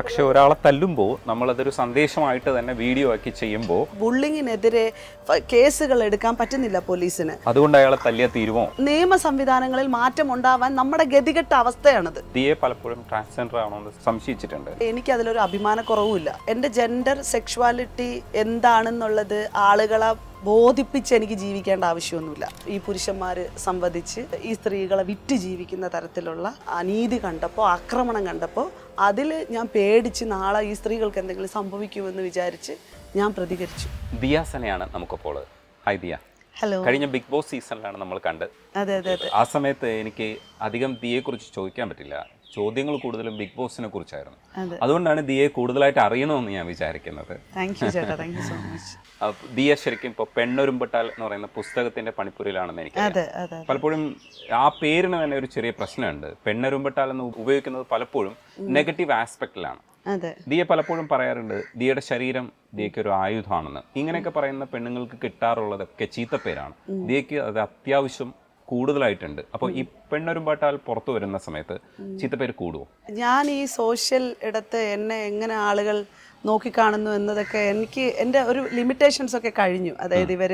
പക്ഷെ ഒരാളെ തല്ലുമ്പോൾ നമ്മളതൊരു സന്ദേശമായിട്ട് തന്നെ വീഡിയോ ആക്കി ചെയ്യുമ്പോൾ ബുള്ളിങ്ങിനെതിരെ കേസുകൾ എടുക്കാൻ പറ്റുന്നില്ല പോലീസിന് അതുകൊണ്ട് അയാളെ തല്ലിയ തീരുമോ നിയമ സംവിധാനങ്ങളിൽ മാറ്റം ഉണ്ടാവാൻ നമ്മുടെ ഗതികെട്ട അവസ്ഥയാണത് ദിയെ പലപ്പോഴും ട്രാൻസ്ജെൻഡർ ആണോ എന്ന് സംശയിച്ചിട്ടുണ്ട് എനിക്ക് അതിലൊരു കുറവുമില്ല എൻ്റെ ജെൻഡർ സെക്ഷുവാലിറ്റി എന്താണെന്നുള്ളത് ആളുകളെ ബോധിപ്പിച്ച് എനിക്ക് ജീവിക്കേണ്ട ആവശ്യമൊന്നുമില്ല ഈ പുരുഷന്മാർ സംവദിച്ച് ഈ സ്ത്രീകളെ വിറ്റ് ജീവിക്കുന്ന തരത്തിലുള്ള അനീതി കണ്ടപ്പോൾ ആക്രമണം കണ്ടപ്പോൾ അതിൽ ഞാൻ പേടിച്ച് നാളെ ഈ സ്ത്രീകൾക്ക് എന്തെങ്കിലും സംഭവിക്കുമെന്ന് വിചാരിച്ച് ഞാൻ പ്രതികരിച്ചു ദിയാസനയാണ് നമുക്കപ്പോൾ ഹായ് ദിയ ഹലോ കഴിഞ്ഞ ബിഗ് ബോസ് സീസണിലാണ് നമ്മൾ കണ്ടത് അതെ അതെ ആ സമയത്ത് എനിക്ക് അധികം ദിയെക്കുറിച്ച് ചോദിക്കാൻ പറ്റില്ല ചോദ്യങ്ങൾ കൂടുതലും ബിഗ് ബോസിനെ കുറിച്ചായിരുന്നു അതുകൊണ്ടാണ് ദിയെ കൂടുതലായിട്ട് അറിയണമെന്ന് ഞാൻ വിചാരിക്കുന്നത് ദിയ ശരിക്കും ഇപ്പൊ പെണ്ണൊരുമ്പട്ടാൽ എന്ന് പറയുന്ന പുസ്തകത്തിന്റെ പണിപ്പുരയിലാണെന്ന് എനിക്ക് പലപ്പോഴും ആ പേരിന് തന്നെ ഒരു ചെറിയ പ്രശ്നമുണ്ട് പെണ്ണൊരുമ്പട്ടാൽ എന്ന് ഉപയോഗിക്കുന്നത് പലപ്പോഴും നെഗറ്റീവ് ആസ്പെക്റ്റിലാണ് ദിയ പലപ്പോഴും പറയാറുണ്ട് ദിയയുടെ ശരീരം ദിയയ്ക്ക് ഒരു ആയുധമാണെന്ന് ഇങ്ങനെയൊക്കെ പറയുന്ന പെണ്ണുങ്ങൾക്ക് കിട്ടാറുള്ളതൊക്കെ പേരാണ് ദിയയ്ക്ക് അത് അത്യാവശ്യം കൂടുതലായിട്ടുണ്ട് അപ്പോൾ ഈ പെണ്ണൊരുമ്പാട്ടാൽ പുറത്തു വരുന്ന സമയത്ത് ചീത്തപ്പേര് കൂടുമോ ഞാൻ ഈ സോഷ്യൽ ഇടത്ത് എന്നെ എങ്ങനെ ആളുകൾ നോക്കിക്കാണുന്നു എന്നതൊക്കെ എനിക്ക് എൻ്റെ ഒരു ലിമിറ്റേഷൻസ് ഒക്കെ കഴിഞ്ഞു അതായത് ഇവർ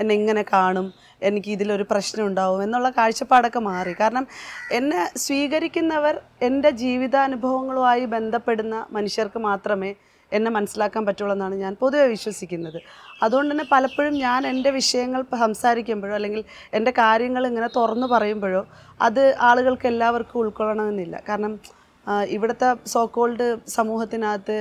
എന്നെ ഇങ്ങനെ കാണും എനിക്ക് ഇതിലൊരു പ്രശ്നം ഉണ്ടാവും എന്നുള്ള കാഴ്ചപ്പാടൊക്കെ മാറി കാരണം എന്നെ സ്വീകരിക്കുന്നവർ എൻ്റെ ജീവിതാനുഭവങ്ങളുമായി ബന്ധപ്പെടുന്ന മനുഷ്യർക്ക് മാത്രമേ എന്നെ മനസ്സിലാക്കാൻ പറ്റുള്ളൂ എന്നാണ് ഞാൻ പൊതുവെ വിശ്വസിക്കുന്നത് അതുകൊണ്ട് തന്നെ പലപ്പോഴും ഞാൻ എൻ്റെ വിഷയങ്ങൾ സംസാരിക്കുമ്പോഴോ അല്ലെങ്കിൽ എൻ്റെ കാര്യങ്ങൾ ഇങ്ങനെ തുറന്നു പറയുമ്പോഴോ അത് ആളുകൾക്ക് എല്ലാവർക്കും ഉൾക്കൊള്ളണമെന്നില്ല കാരണം ഇവിടുത്തെ സോക്കോൾഡ് സമൂഹത്തിനകത്ത്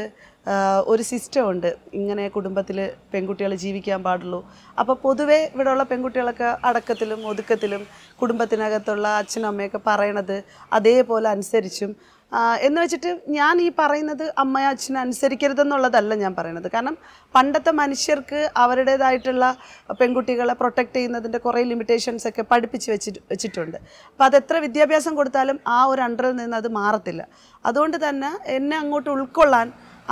ഒരു സിസ്റ്റമുണ്ട് ഇങ്ങനെ കുടുംബത്തിൽ പെൺകുട്ടികൾ ജീവിക്കാൻ പാടുള്ളൂ അപ്പോൾ പൊതുവേ ഇവിടെയുള്ള പെൺകുട്ടികളൊക്കെ അടക്കത്തിലും ഒതുക്കത്തിലും കുടുംബത്തിനകത്തുള്ള അച്ഛനും അമ്മയൊക്കെ പറയണത് അതേപോലെ അനുസരിച്ചും എന്ന് വെച്ചിട്ട് ഞാൻ ഈ പറയുന്നത് അമ്മയും അച്ഛനും അനുസരിക്കരുതെന്നുള്ളതല്ല ഞാൻ പറയുന്നത് കാരണം പണ്ടത്തെ മനുഷ്യർക്ക് അവരുടേതായിട്ടുള്ള പെൺകുട്ടികളെ പ്രൊട്ടക്റ്റ് ചെയ്യുന്നതിൻ്റെ കുറേ ലിമിറ്റേഷൻസ് ഒക്കെ പഠിപ്പിച്ച് വെച്ചി വെച്ചിട്ടുണ്ട് അപ്പോൾ അത് എത്ര വിദ്യാഭ്യാസം കൊടുത്താലും ആ ഒരു അണ്ടറിൽ നിന്ന് അത് മാറത്തില്ല അതുകൊണ്ട് തന്നെ എന്നെ അങ്ങോട്ട് ഉൾക്കൊള്ളാൻ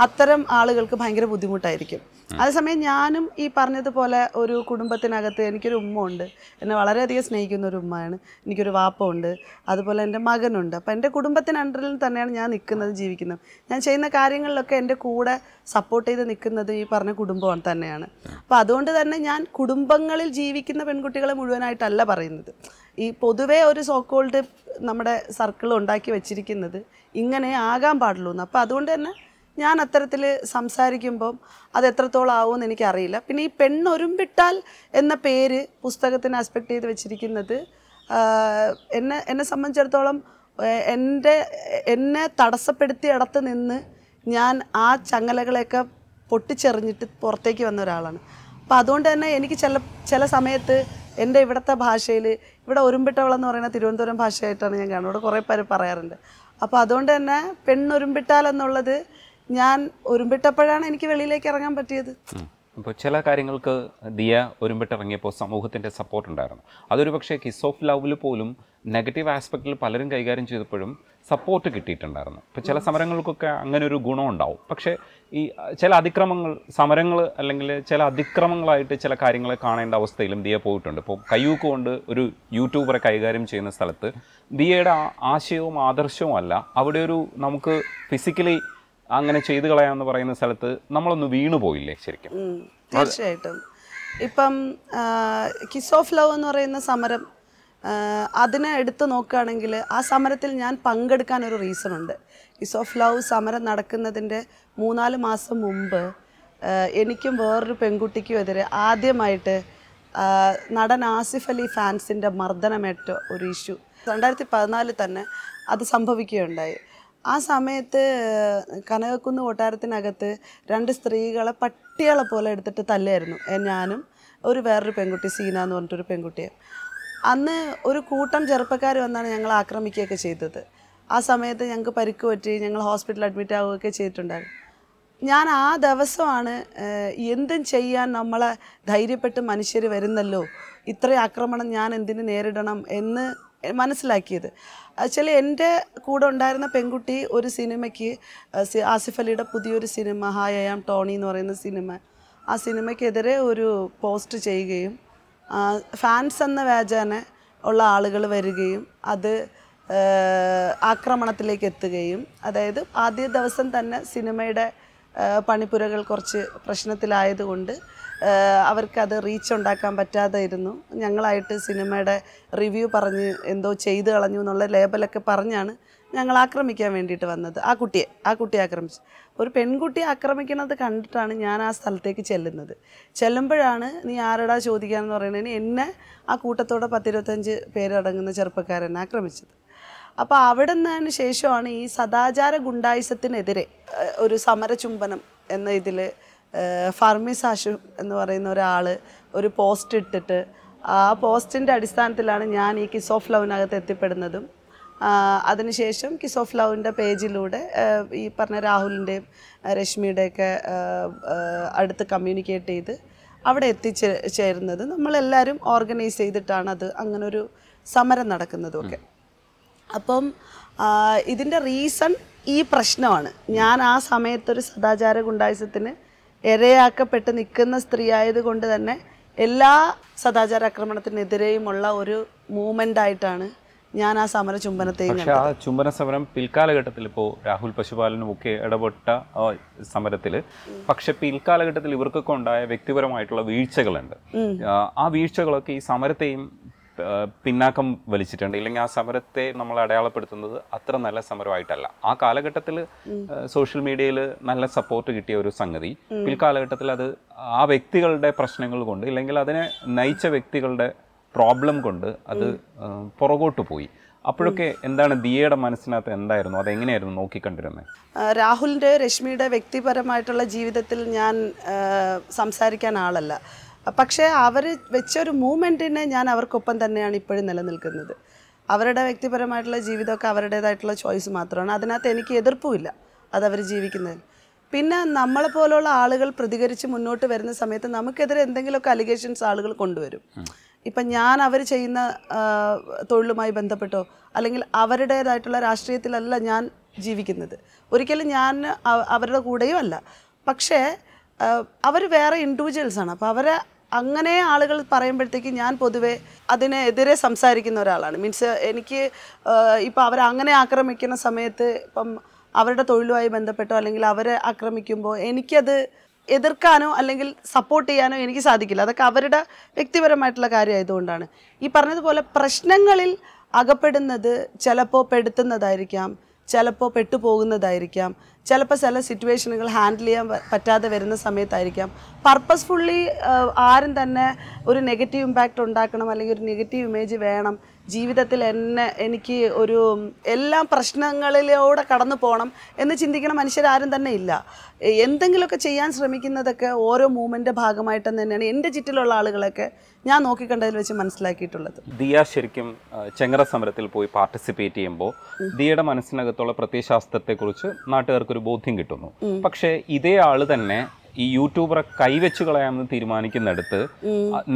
അത്തരം ആളുകൾക്ക് ഭയങ്കര ബുദ്ധിമുട്ടായിരിക്കും അതേസമയം ഞാനും ഈ പറഞ്ഞതുപോലെ ഒരു കുടുംബത്തിനകത്ത് എനിക്കൊരു ഉമ്മ ഉണ്ട് എന്നെ വളരെയധികം സ്നേഹിക്കുന്ന ഒരു ഉമ്മയാണ് എനിക്കൊരു വാപ്പമുണ്ട് അതുപോലെ എൻ്റെ മകനുണ്ട് അപ്പം എൻ്റെ കുടുംബത്തിന് അണ്ടറിൽ തന്നെയാണ് ഞാൻ നിൽക്കുന്നത് ജീവിക്കുന്നത് ഞാൻ ചെയ്യുന്ന കാര്യങ്ങളിലൊക്കെ എൻ്റെ കൂടെ സപ്പോർട്ട് ചെയ്ത് നിൽക്കുന്നത് ഈ പറഞ്ഞ കുടുംബം തന്നെയാണ് അപ്പോൾ അതുകൊണ്ട് തന്നെ ഞാൻ കുടുംബങ്ങളിൽ ജീവിക്കുന്ന പെൺകുട്ടികളെ മുഴുവനായിട്ടല്ല പറയുന്നത് ഈ പൊതുവേ ഒരു സോക്കോൾഡ് നമ്മുടെ സർക്കിൾ ഉണ്ടാക്കി വെച്ചിരിക്കുന്നത് ഇങ്ങനെ ആകാൻ പാടുള്ളൂ എന്ന് അപ്പം അതുകൊണ്ട് തന്നെ ഞാൻ അത്തരത്തിൽ സംസാരിക്കുമ്പം അത് എത്രത്തോളം ആവുമെന്ന് എനിക്കറിയില്ല പിന്നെ ഈ പെണ്ണൊരുമ്പിട്ടാൽ എന്ന പേര് പുസ്തകത്തിന് ആസ്പെക്ട് ചെയ്ത് വെച്ചിരിക്കുന്നത് എന്നെ എന്നെ സംബന്ധിച്ചിടത്തോളം എൻ്റെ എന്നെ തടസ്സപ്പെടുത്തി ഇടത്ത് നിന്ന് ഞാൻ ആ ചങ്ങലകളെയൊക്കെ പൊട്ടിച്ചെറിഞ്ഞിട്ട് പുറത്തേക്ക് വന്ന ഒരാളാണ് അപ്പോൾ അതുകൊണ്ട് തന്നെ എനിക്ക് ചില ചില സമയത്ത് എൻ്റെ ഇവിടുത്തെ ഭാഷയിൽ ഇവിടെ ഒരുമ്പിട്ടവളെന്ന് പറയുന്ന തിരുവനന്തപുരം ഭാഷയായിട്ടാണ് ഞാൻ കാണുന്നത് ഇവിടെ കുറേ പേര് പറയാറുണ്ട് അപ്പോൾ അതുകൊണ്ട് തന്നെ പെണ്ണൊരുമ്പിട്ടാൽ എന്നുള്ളത് ഞാൻ ഒരുമ്പിട്ടപ്പോഴാണ് എനിക്ക് വെളിയിലേക്ക് ഇറങ്ങാൻ പറ്റിയത് അപ്പോൾ ചില കാര്യങ്ങൾക്ക് ദിയ ഒരുമ്പിട്ടിറങ്ങിയപ്പോൾ സമൂഹത്തിൻ്റെ സപ്പോർട്ട് ഉണ്ടായിരുന്നു അതൊരു പക്ഷേ കിസ് ഓഫ് ലവില് പോലും നെഗറ്റീവ് ആസ്പെക്റ്റിൽ പലരും കൈകാര്യം ചെയ്തപ്പോഴും സപ്പോർട്ട് കിട്ടിയിട്ടുണ്ടായിരുന്നു അപ്പോൾ ചില സമരങ്ങൾക്കൊക്കെ അങ്ങനെ ഒരു ഗുണം ഉണ്ടാവും പക്ഷേ ഈ ചില അതിക്രമങ്ങൾ സമരങ്ങൾ അല്ലെങ്കിൽ ചില അതിക്രമങ്ങളായിട്ട് ചില കാര്യങ്ങളെ കാണേണ്ട അവസ്ഥയിലും ദിയ പോയിട്ടുണ്ട് ഇപ്പോൾ കയ്യൂക്ക് കൊണ്ട് ഒരു യൂട്യൂബറെ കൈകാര്യം ചെയ്യുന്ന സ്ഥലത്ത് ദിയയുടെ ആശയവും ആദർശവും അല്ല അവിടെ ഒരു നമുക്ക് ഫിസിക്കലി അങ്ങനെ ചെയ്തു കളയാന്ന് പറയുന്ന സ്ഥലത്ത് നമ്മളൊന്ന് വീണു പോയില്ലേ ശരിക്കും തീർച്ചയായിട്ടും ഇപ്പം കിസ് ഓഫ് ലവ് എന്ന് പറയുന്ന സമരം അതിനെ എടുത്ത് നോക്കുകയാണെങ്കിൽ ആ സമരത്തിൽ ഞാൻ പങ്കെടുക്കാൻ ഒരു റീസൺ ഉണ്ട് കിസ് ഓഫ് ലവ് സമരം നടക്കുന്നതിൻ്റെ മൂന്നാല് മാസം മുമ്പ് എനിക്കും വേറൊരു പെൺകുട്ടിക്കും എതിരെ ആദ്യമായിട്ട് നടൻ ആസിഫ് അലി ഫാൻസിൻ്റെ മർദ്ദനമേറ്റ ഒരു ഇഷ്യൂ രണ്ടായിരത്തി പതിനാലിൽ തന്നെ അത് സംഭവിക്കുകയുണ്ടായി ആ സമയത്ത് കനകക്കുന്ന് കൊട്ടാരത്തിനകത്ത് രണ്ട് സ്ത്രീകളെ പട്ടികളെ പോലെ എടുത്തിട്ട് തല്ലായിരുന്നു ഞാനും ഒരു വേറൊരു പെൺകുട്ടി സീന എന്ന് പറഞ്ഞിട്ടൊരു പെൺകുട്ടിയെ അന്ന് ഒരു കൂട്ടം ചെറുപ്പക്കാർ വന്നാണ് ഞങ്ങൾ ആക്രമിക്കുകയൊക്കെ ചെയ്തത് ആ സമയത്ത് ഞങ്ങൾക്ക് പരിക്ക് പറ്റി ഞങ്ങൾ ഹോസ്പിറ്റലിൽ അഡ്മിറ്റ് ആവുകയൊക്കെ ചെയ്തിട്ടുണ്ടായിരുന്നു ഞാൻ ആ ദിവസമാണ് എന്തും ചെയ്യാൻ നമ്മളെ ധൈര്യപ്പെട്ട് മനുഷ്യർ വരുന്നല്ലോ ഇത്രയും ആക്രമണം ഞാൻ എന്തിനു നേരിടണം എന്ന് മനസ്സിലാക്കിയത് ആക്ച്വലി എൻ്റെ കൂടെ ഉണ്ടായിരുന്ന പെൺകുട്ടി ഒരു സിനിമയ്ക്ക് ആസിഫ് അലിയുടെ പുതിയൊരു സിനിമ ഹായ് ഐ ആം ടോണി എന്ന് പറയുന്ന സിനിമ ആ സിനിമയ്ക്കെതിരെ ഒരു പോസ്റ്റ് ചെയ്യുകയും ഫാൻസ് എന്ന വേജാനെ ഉള്ള ആളുകൾ വരികയും അത് ആക്രമണത്തിലേക്ക് എത്തുകയും അതായത് ആദ്യ ദിവസം തന്നെ സിനിമയുടെ പണിപ്പുരകൾ കുറച്ച് പ്രശ്നത്തിലായതുകൊണ്ട് അവർക്കത് റീച്ച് ഉണ്ടാക്കാൻ പറ്റാതെ ഇരുന്നു ഞങ്ങളായിട്ട് സിനിമയുടെ റിവ്യൂ പറഞ്ഞ് എന്തോ ചെയ്തു കളഞ്ഞു എന്നുള്ള ലേബലൊക്കെ പറഞ്ഞാണ് ഞങ്ങൾ ആക്രമിക്കാൻ വേണ്ടിയിട്ട് വന്നത് ആ കുട്ടിയെ ആ കുട്ടിയെ ആക്രമിച്ചു ഒരു പെൺകുട്ടിയെ ആക്രമിക്കുന്നത് കണ്ടിട്ടാണ് ഞാൻ ആ സ്ഥലത്തേക്ക് ചെല്ലുന്നത് ചെല്ലുമ്പോഴാണ് നീ ആരടാ ചോദിക്കാമെന്ന് പറയുന്നതിന് എന്നെ ആ കൂട്ടത്തോടെ പത്തിരുപത്തഞ്ച് പേരടങ്ങുന്ന ചെറുപ്പക്കാരനെ ആക്രമിച്ചത് അപ്പോൾ അവിടെ നിന്നതിന് ശേഷമാണ് ഈ സദാചാര ഗുണ്ടായുസത്തിനെതിരെ ഒരു സമരചുംബനം എന്ന ഇതിൽ ഫർമി സാഷു എന്ന് പറയുന്ന ഒരാൾ ഒരു പോസ്റ്റ് ഇട്ടിട്ട് ആ പോസ്റ്റിൻ്റെ അടിസ്ഥാനത്തിലാണ് ഞാൻ ഈ കിസ് ഓഫ് ലവിനകത്ത് എത്തിപ്പെടുന്നതും അതിനുശേഷം കിസ് ഓഫ് ലവിൻ്റെ പേജിലൂടെ ഈ പറഞ്ഞ രാഹുലിൻ്റെയും രശ്മിയുടെയൊക്കെ അടുത്ത് കമ്മ്യൂണിക്കേറ്റ് ചെയ്ത് അവിടെ എത്തിച്ചേ ചേരുന്നത് നമ്മളെല്ലാവരും ഓർഗനൈസ് ചെയ്തിട്ടാണ് അത് അങ്ങനൊരു സമരം ഒക്കെ അപ്പം ഇതിൻ്റെ റീസൺ ഈ പ്രശ്നമാണ് ഞാൻ ആ സമയത്തൊരു സദാചാര ഗുണ്ടായുസത്തിന് ഇരയാക്കപ്പെട്ട് നിൽക്കുന്ന സ്ത്രീ ആയതുകൊണ്ട് തന്നെ എല്ലാ സദാചാര ആക്രമണത്തിനെതിരെയുമുള്ള ഒരു മൂവ്മെന്റ് ആയിട്ടാണ് ഞാൻ ആ സമര ചുംബനത്തെയും ആ ചുംബന സമരം പിൽക്കാലഘട്ടത്തിൽ ഇപ്പോൾ രാഹുൽ പശുപാലനും ഒക്കെ ഇടപെട്ട സമരത്തിൽ പക്ഷെ പിൽക്കാലഘട്ടത്തിൽ ഇവർക്കൊക്കെ ഉണ്ടായ വ്യക്തിപരമായിട്ടുള്ള വീഴ്ചകളുണ്ട് ആ വീഴ്ചകളൊക്കെ ഈ സമരത്തെയും പിന്നാക്കം വലിച്ചിട്ടുണ്ട് ഇല്ലെങ്കിൽ ആ സമരത്തെ നമ്മൾ അടയാളപ്പെടുത്തുന്നത് അത്ര നല്ല സമരമായിട്ടല്ല ആ കാലഘട്ടത്തിൽ സോഷ്യൽ മീഡിയയിൽ നല്ല സപ്പോർട്ട് കിട്ടിയ ഒരു സംഗതി പിൽക്കാലഘട്ടത്തിൽ അത് ആ വ്യക്തികളുടെ പ്രശ്നങ്ങൾ കൊണ്ട് ഇല്ലെങ്കിൽ അതിനെ നയിച്ച വ്യക്തികളുടെ പ്രോബ്ലം കൊണ്ട് അത് പുറകോട്ട് പോയി അപ്പോഴൊക്കെ എന്താണ് ദിയയുടെ മനസ്സിനകത്ത് എന്തായിരുന്നു അതെങ്ങനെയായിരുന്നു നോക്കിക്കണ്ടിരുന്നത് രാഹുലിൻ്റെ രശ്മിയുടെ വ്യക്തിപരമായിട്ടുള്ള ജീവിതത്തിൽ ഞാൻ സംസാരിക്കാൻ ആളല്ല പക്ഷേ അവർ വെച്ചൊരു മൂവ്മെൻറ്റിനെ ഞാൻ അവർക്കൊപ്പം തന്നെയാണ് ഇപ്പോഴും നിലനിൽക്കുന്നത് അവരുടെ വ്യക്തിപരമായിട്ടുള്ള ജീവിതമൊക്കെ അവരുടേതായിട്ടുള്ള ചോയ്സ് മാത്രമാണ് അതിനകത്ത് എനിക്ക് എതിർപ്പുമില്ല അതവർ ജീവിക്കുന്നതിൽ പിന്നെ നമ്മളെ പോലുള്ള ആളുകൾ പ്രതികരിച്ച് മുന്നോട്ട് വരുന്ന സമയത്ത് നമുക്കെതിരെ എന്തെങ്കിലുമൊക്കെ അലിഗേഷൻസ് ആളുകൾ കൊണ്ടുവരും ഇപ്പം ഞാൻ അവർ ചെയ്യുന്ന തൊഴിലുമായി ബന്ധപ്പെട്ടോ അല്ലെങ്കിൽ അവരുടേതായിട്ടുള്ള രാഷ്ട്രീയത്തിലല്ല ഞാൻ ജീവിക്കുന്നത് ഒരിക്കലും ഞാൻ അവരുടെ കൂടെയും അല്ല പക്ഷേ അവർ വേറെ ഇൻഡിവിജ്വൽസാണ് അപ്പോൾ അവരെ അങ്ങനെ ആളുകൾ പറയുമ്പോഴത്തേക്ക് ഞാൻ പൊതുവെ അതിനെതിരെ സംസാരിക്കുന്ന ഒരാളാണ് മീൻസ് എനിക്ക് ഇപ്പോൾ അവരെ അങ്ങനെ ആക്രമിക്കുന്ന സമയത്ത് ഇപ്പം അവരുടെ തൊഴിലുമായി ബന്ധപ്പെട്ടോ അല്ലെങ്കിൽ അവരെ ആക്രമിക്കുമ്പോൾ എനിക്കത് എതിർക്കാനോ അല്ലെങ്കിൽ സപ്പോർട്ട് ചെയ്യാനോ എനിക്ക് സാധിക്കില്ല അതൊക്കെ അവരുടെ വ്യക്തിപരമായിട്ടുള്ള കാര്യമായതുകൊണ്ടാണ് ഈ പറഞ്ഞതുപോലെ പ്രശ്നങ്ങളിൽ അകപ്പെടുന്നത് ചിലപ്പോൾ പെടുത്തുന്നതായിരിക്കാം ചിലപ്പോൾ പെട്ടുപോകുന്നതായിരിക്കാം ചിലപ്പോൾ ചില സിറ്റുവേഷനുകൾ ഹാൻഡിൽ ചെയ്യാൻ പറ്റാതെ വരുന്ന സമയത്തായിരിക്കാം പർപ്പസ്ഫുള്ളി ആരും തന്നെ ഒരു നെഗറ്റീവ് ഇമ്പാക്റ്റ് ഉണ്ടാക്കണം അല്ലെങ്കിൽ ഒരു നെഗറ്റീവ് ഇമേജ് വേണം ജീവിതത്തിൽ എന്നെ എനിക്ക് ഒരു എല്ലാ പ്രശ്നങ്ങളിലൂടെ കടന്നു പോകണം എന്ന് ചിന്തിക്കുന്ന മനുഷ്യരാരും തന്നെ ഇല്ല എന്തെങ്കിലുമൊക്കെ ചെയ്യാൻ ശ്രമിക്കുന്നതൊക്കെ ഓരോ മൂവ്മെൻ്റെ ഭാഗമായിട്ട് തന്നെയാണ് എൻ്റെ ചുറ്റിലുള്ള ആളുകളൊക്കെ ഞാൻ നോക്കിക്കണ്ടതിൽ വെച്ച് മനസ്സിലാക്കിയിട്ടുള്ളത് ദിയ ശരിക്കും ചെങ്ങറ സമരത്തിൽ പോയി പാർട്ടിസിപ്പേറ്റ് ചെയ്യുമ്പോൾ ദിയയുടെ മനസ്സിനകത്തുള്ള പ്രത്യയശാസ്ത്രത്തെക്കുറിച്ച് ഒരു ബോധ്യം കിട്ടുന്നു പക്ഷേ ഇതേ ആള് തന്നെ ഈ യൂട്യൂബറെ കൈവെച്ച് കളയാമെന്ന് തീരുമാനിക്കുന്നിടത്ത്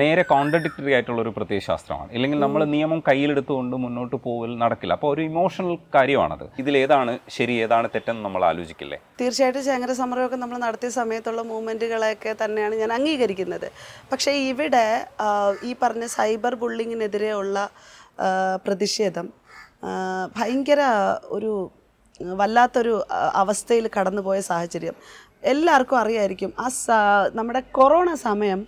നേരെ കോൺട്രഡിക്ടറി ആയിട്ടുള്ള ഒരു പ്രത്യയശാസ്ത്രമാണ് ഇല്ലെങ്കിൽ നമ്മൾ നിയമം കയ്യിലെടുത്തുകൊണ്ട് മുന്നോട്ട് പോകൽ നടക്കില്ല അപ്പോൾ ഒരു ഇമോഷണൽ കാര്യമാണത് ഏതാണ് ശരി ഏതാണ് തെറ്റെന്ന് നമ്മൾ ആലോചിക്കില്ലേ തീർച്ചയായിട്ടും ശങ്കര സമരമൊക്കെ നമ്മൾ നടത്തിയ സമയത്തുള്ള മൂവ്മെന്റുകളൊക്കെ തന്നെയാണ് ഞാൻ അംഗീകരിക്കുന്നത് പക്ഷേ ഇവിടെ ഈ പറഞ്ഞ സൈബർ ബുള്ളിങ്ങിനെതിരെയുള്ള പ്രതിഷേധം ഭയങ്കര ഒരു വല്ലാത്തൊരു അവസ്ഥയിൽ കടന്നുപോയ സാഹചര്യം എല്ലാവർക്കും അറിയായിരിക്കും ആ നമ്മുടെ കൊറോണ സമയം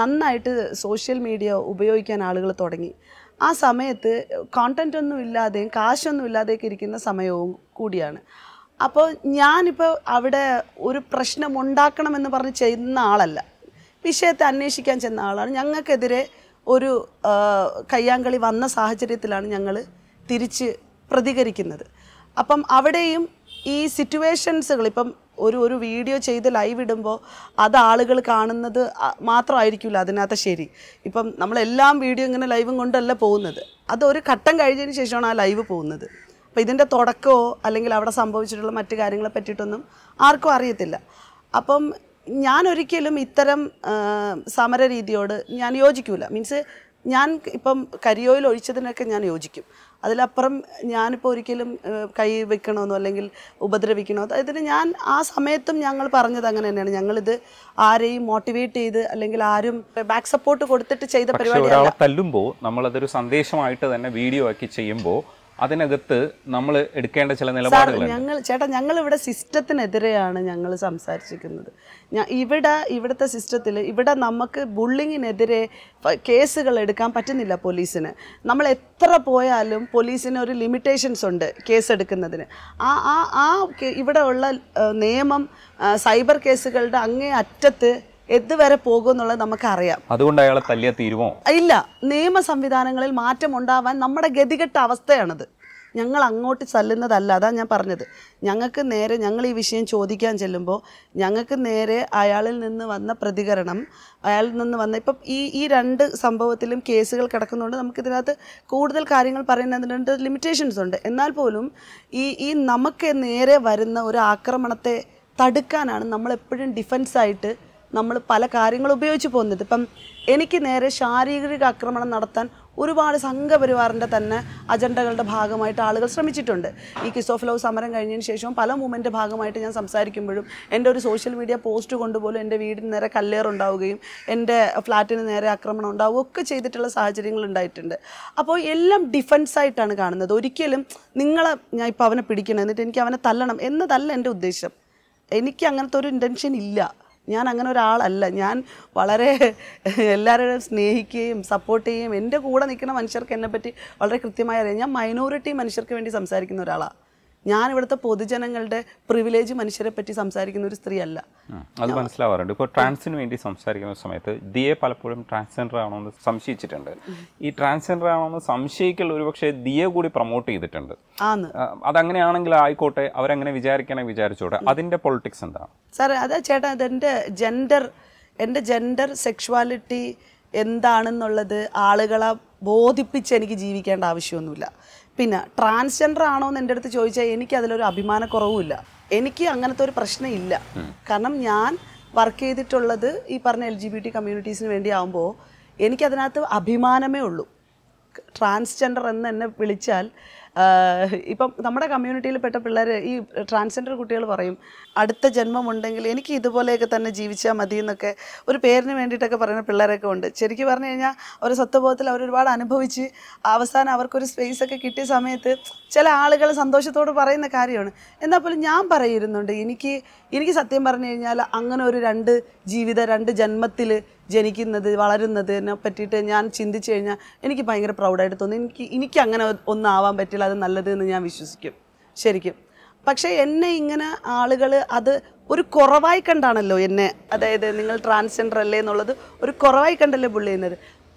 നന്നായിട്ട് സോഷ്യൽ മീഡിയ ഉപയോഗിക്കാൻ ആളുകൾ തുടങ്ങി ആ സമയത്ത് കോണ്ടൻ്റ് ഒന്നും ഇല്ലാതെയും കാശൊന്നും ഇല്ലാതെയൊക്കെ ഇരിക്കുന്ന സമയവും കൂടിയാണ് അപ്പോൾ ഞാനിപ്പോൾ അവിടെ ഒരു പ്രശ്നം ഉണ്ടാക്കണമെന്ന് പറഞ്ഞ് ചെയ്യുന്ന ആളല്ല വിഷയത്തെ അന്വേഷിക്കാൻ ചെന്ന ആളാണ് ഞങ്ങൾക്കെതിരെ ഒരു കയ്യാങ്കളി വന്ന സാഹചര്യത്തിലാണ് ഞങ്ങൾ തിരിച്ച് പ്രതികരിക്കുന്നത് അപ്പം അവിടെയും ഈ സിറ്റുവേഷൻസുകൾ ഇപ്പം ഒരു ഒരു വീഡിയോ ചെയ്ത് ലൈവ് ഇടുമ്പോൾ അത് ആളുകൾ കാണുന്നത് മാത്രമായിരിക്കില്ല അതിനകത്ത് ശരി ഇപ്പം നമ്മളെല്ലാം വീഡിയോ ഇങ്ങനെ ലൈവും കൊണ്ടല്ല പോകുന്നത് ഒരു ഘട്ടം കഴിഞ്ഞതിന് ശേഷമാണ് ആ ലൈവ് പോകുന്നത് അപ്പോൾ ഇതിൻ്റെ തുടക്കമോ അല്ലെങ്കിൽ അവിടെ സംഭവിച്ചിട്ടുള്ള മറ്റു കാര്യങ്ങളെ പറ്റിയിട്ടൊന്നും ആർക്കും അറിയത്തില്ല അപ്പം ഞാൻ ഒരിക്കലും ഇത്തരം സമര രീതിയോട് ഞാൻ യോജിക്കൂല മീൻസ് ഞാൻ ഇപ്പം കരിയോയിൽ ഒഴിച്ചതിനൊക്കെ ഞാൻ യോജിക്കും അതിലപ്പുറം ഞാനിപ്പോൾ ഒരിക്കലും കൈ വെക്കണമെന്നോ അല്ലെങ്കിൽ ഉപദ്രവിക്കണോ അതിന് ഞാൻ ആ സമയത്തും ഞങ്ങൾ പറഞ്ഞത് അങ്ങനെ തന്നെയാണ് ഞങ്ങളിത് ആരെയും മോട്ടിവേറ്റ് ചെയ്ത് അല്ലെങ്കിൽ ആരും ബാക്ക് സപ്പോർട്ട് കൊടുത്തിട്ട് ചെയ്ത പരിപാടി തല്ലുമ്പോൾ നമ്മളതൊരു സന്ദേശമായിട്ട് തന്നെ വീഡിയോ ആക്കി ചെയ്യുമ്പോൾ അതിനകത്ത് നമ്മൾ എടുക്കേണ്ട ചില നിലപാടുകൾ ഞങ്ങൾ ചേട്ടാ ഞങ്ങൾ ഇവിടെ സിസ്റ്റത്തിനെതിരെയാണ് ഞങ്ങൾ സംസാരിച്ചിരിക്കുന്നത് ഇവിടെ ഇവിടുത്തെ സിസ്റ്റത്തിൽ ഇവിടെ നമുക്ക് ബുള്ളിങ്ങിനെതിരെ കേസുകൾ എടുക്കാൻ പറ്റുന്നില്ല പോലീസിന് നമ്മൾ എത്ര പോയാലും പോലീസിന് ഒരു ലിമിറ്റേഷൻസ് ഉണ്ട് കേസ് എടുക്കുന്നതിന് ആ ആ ആ ഇവിടെ ഉള്ള നിയമം സൈബർ കേസുകളുടെ അങ്ങേ അറ്റത്ത് എതുവരെ പോകും എന്നുള്ളത് നമുക്കറിയാം അതുകൊണ്ട് അയാളെ തല്ലിയ തീരുമോ ഇല്ല നിയമ സംവിധാനങ്ങളിൽ മാറ്റം ഉണ്ടാവാൻ നമ്മുടെ ഗതികെട്ട അവസ്ഥയാണത് ഞങ്ങൾ അങ്ങോട്ട് ചല്ലുന്നതല്ല അതാ ഞാൻ പറഞ്ഞത് ഞങ്ങൾക്ക് നേരെ ഞങ്ങൾ ഈ വിഷയം ചോദിക്കാൻ ചെല്ലുമ്പോൾ ഞങ്ങൾക്ക് നേരെ അയാളിൽ നിന്ന് വന്ന പ്രതികരണം അയാളിൽ നിന്ന് വന്ന ഇപ്പം ഈ ഈ രണ്ട് സംഭവത്തിലും കേസുകൾ കിടക്കുന്നതുകൊണ്ട് നമുക്കിതിനകത്ത് കൂടുതൽ കാര്യങ്ങൾ പറയുന്നതിനുണ്ട് ലിമിറ്റേഷൻസ് ഉണ്ട് എന്നാൽ പോലും ഈ ഈ നമുക്ക് നേരെ വരുന്ന ഒരു ആക്രമണത്തെ തടുക്കാനാണ് നമ്മളെപ്പോഴും ഡിഫൻസായിട്ട് നമ്മൾ പല കാര്യങ്ങൾ ഉപയോഗിച്ച് പോകുന്നത് ഇപ്പം എനിക്ക് നേരെ ശാരീരിക ആക്രമണം നടത്താൻ ഒരുപാട് സംഘപരിവാറിൻ്റെ തന്നെ അജണ്ടകളുടെ ഭാഗമായിട്ട് ആളുകൾ ശ്രമിച്ചിട്ടുണ്ട് ഈ ഓഫ് ലവ് സമരം കഴിഞ്ഞതിന് ശേഷവും പല മൂവ്മെൻ്റ് ഭാഗമായിട്ട് ഞാൻ സംസാരിക്കുമ്പോഴും എൻ്റെ ഒരു സോഷ്യൽ മീഡിയ പോസ്റ്റ് കൊണ്ടുപോലും എൻ്റെ വീടിന് നേരെ കല്ലേറുണ്ടാവുകയും എൻ്റെ ഫ്ലാറ്റിന് നേരെ ആക്രമണം ഉണ്ടാവുകയും ഒക്കെ ചെയ്തിട്ടുള്ള സാഹചര്യങ്ങൾ ഉണ്ടായിട്ടുണ്ട് അപ്പോൾ എല്ലാം ഡിഫൻസായിട്ടാണ് കാണുന്നത് ഒരിക്കലും നിങ്ങളെ ഞാൻ ഇപ്പോൾ അവനെ പിടിക്കണം എന്നിട്ട് എനിക്ക് അവനെ തല്ലണം എന്നതല്ല എൻ്റെ ഉദ്ദേശം എനിക്ക് അങ്ങനത്തെ ഒരു ഇൻറ്റൻഷൻ ഇല്ല ഞാൻ അങ്ങനെ ഒരാളല്ല ഞാൻ വളരെ എല്ലാവരെയും സ്നേഹിക്കുകയും സപ്പോർട്ട് ചെയ്യുകയും എൻ്റെ കൂടെ നിൽക്കുന്ന മനുഷ്യർക്ക് എന്നെപ്പറ്റി വളരെ കൃത്യമായി അറിയാം ഞാൻ മൈനോറിറ്റി മനുഷ്യർക്ക് വേണ്ടി സംസാരിക്കുന്ന ഒരാളാണ് ഞാൻ ഇവിടുത്തെ പൊതുജനങ്ങളുടെ പ്രിവിലേജ് മനുഷ്യരെ പറ്റി സംസാരിക്കുന്ന ഒരു സ്ത്രീ അല്ല അത് മനസ്സിലാവാറുണ്ട് ഇപ്പോൾ ട്രാൻസിന് വേണ്ടി സംസാരിക്കുന്ന സമയത്ത് ദിയെ പലപ്പോഴും ട്രാൻസ്ജെൻഡർ ആണോ എന്ന് സംശയിച്ചിട്ടുണ്ട് ഈ ട്രാൻസ്ജെൻഡർ ആണോ എന്ന് സംശയിക്കൽ പക്ഷേ ദിയെ കൂടി പ്രൊമോട്ട് ചെയ്തിട്ടുണ്ട് ആന്ന് അതങ്ങനെയാണെങ്കിൽ ആയിക്കോട്ടെ അവരങ്ങനെ വിചാരിക്കണേ വിചാരിച്ചോട്ടെ അതിന്റെ പൊളിറ്റിക്സ് എന്താണ് സാറേ അതാ ചേട്ടാ അതെന്റെ ജെൻഡർ എൻ്റെ ജെൻഡർ സെക്ഷുവാലിറ്റി എന്താണെന്നുള്ളത് ആളുകളെ ബോധിപ്പിച്ച് എനിക്ക് ജീവിക്കേണ്ട ആവശ്യമൊന്നുമില്ല പിന്നെ ട്രാൻസ്ജെൻഡർ ആണോ എന്ന് എൻ്റെ അടുത്ത് ചോദിച്ചാൽ എനിക്ക് അതിലൊരു അഭിമാനക്കുറവുമില്ല എനിക്ക് അങ്ങനത്തെ ഒരു പ്രശ്നമില്ല കാരണം ഞാൻ വർക്ക് ചെയ്തിട്ടുള്ളത് ഈ പറഞ്ഞ എൽ ജി ബി ടി കമ്മ്യൂണിറ്റീസിന് വേണ്ടി ആകുമ്പോൾ എനിക്കതിനകത്ത് അഭിമാനമേ ഉള്ളൂ ട്രാൻസ്ജെൻഡർ എന്ന് എന്നെ വിളിച്ചാൽ ഇപ്പം നമ്മുടെ കമ്മ്യൂണിറ്റിയിൽ പെട്ട പിള്ളേർ ഈ ട്രാൻസ്ജെൻഡർ കുട്ടികൾ പറയും അടുത്ത ജന്മമുണ്ടെങ്കിൽ എനിക്ക് ഇതുപോലെയൊക്കെ തന്നെ ജീവിച്ചാൽ മതി എന്നൊക്കെ ഒരു പേരിന് വേണ്ടിയിട്ടൊക്കെ പറയുന്ന പിള്ളേരൊക്കെ ഉണ്ട് ശരിക്കും പറഞ്ഞു കഴിഞ്ഞാൽ അവർ സ്വത്വബോധത്തിൽ അവരൊരുപാട് അനുഭവിച്ച് അവസാനം അവർക്കൊരു സ്പേസ് ഒക്കെ കിട്ടിയ സമയത്ത് ചില ആളുകൾ സന്തോഷത്തോട് പറയുന്ന കാര്യമാണ് എന്നാൽ പോലും ഞാൻ പറയുന്നുണ്ട് എനിക്ക് എനിക്ക് സത്യം പറഞ്ഞു കഴിഞ്ഞാൽ അങ്ങനെ ഒരു രണ്ട് ജീവിത രണ്ട് ജന്മത്തിൽ ജനിക്കുന്നത് വളരുന്നതിനെ പറ്റിയിട്ട് ഞാൻ ചിന്തിച്ചു കഴിഞ്ഞാൽ എനിക്ക് ഭയങ്കര പ്രൗഡായിട്ട് തോന്നി എനിക്ക് എനിക്ക് അങ്ങനെ ഒന്നാവാൻ പറ്റില്ല അത് നല്ലതെന്ന് ഞാൻ വിശ്വസിക്കും ശരിക്കും പക്ഷേ എന്നെ ഇങ്ങനെ ആളുകൾ അത് ഒരു കുറവായി കണ്ടാണല്ലോ എന്നെ അതായത് നിങ്ങൾ ട്രാൻസ്ജെൻഡർ അല്ലേ എന്നുള്ളത് ഒരു കുറവായി കണ്ടല്ലേ പുള്ളി എന്നത്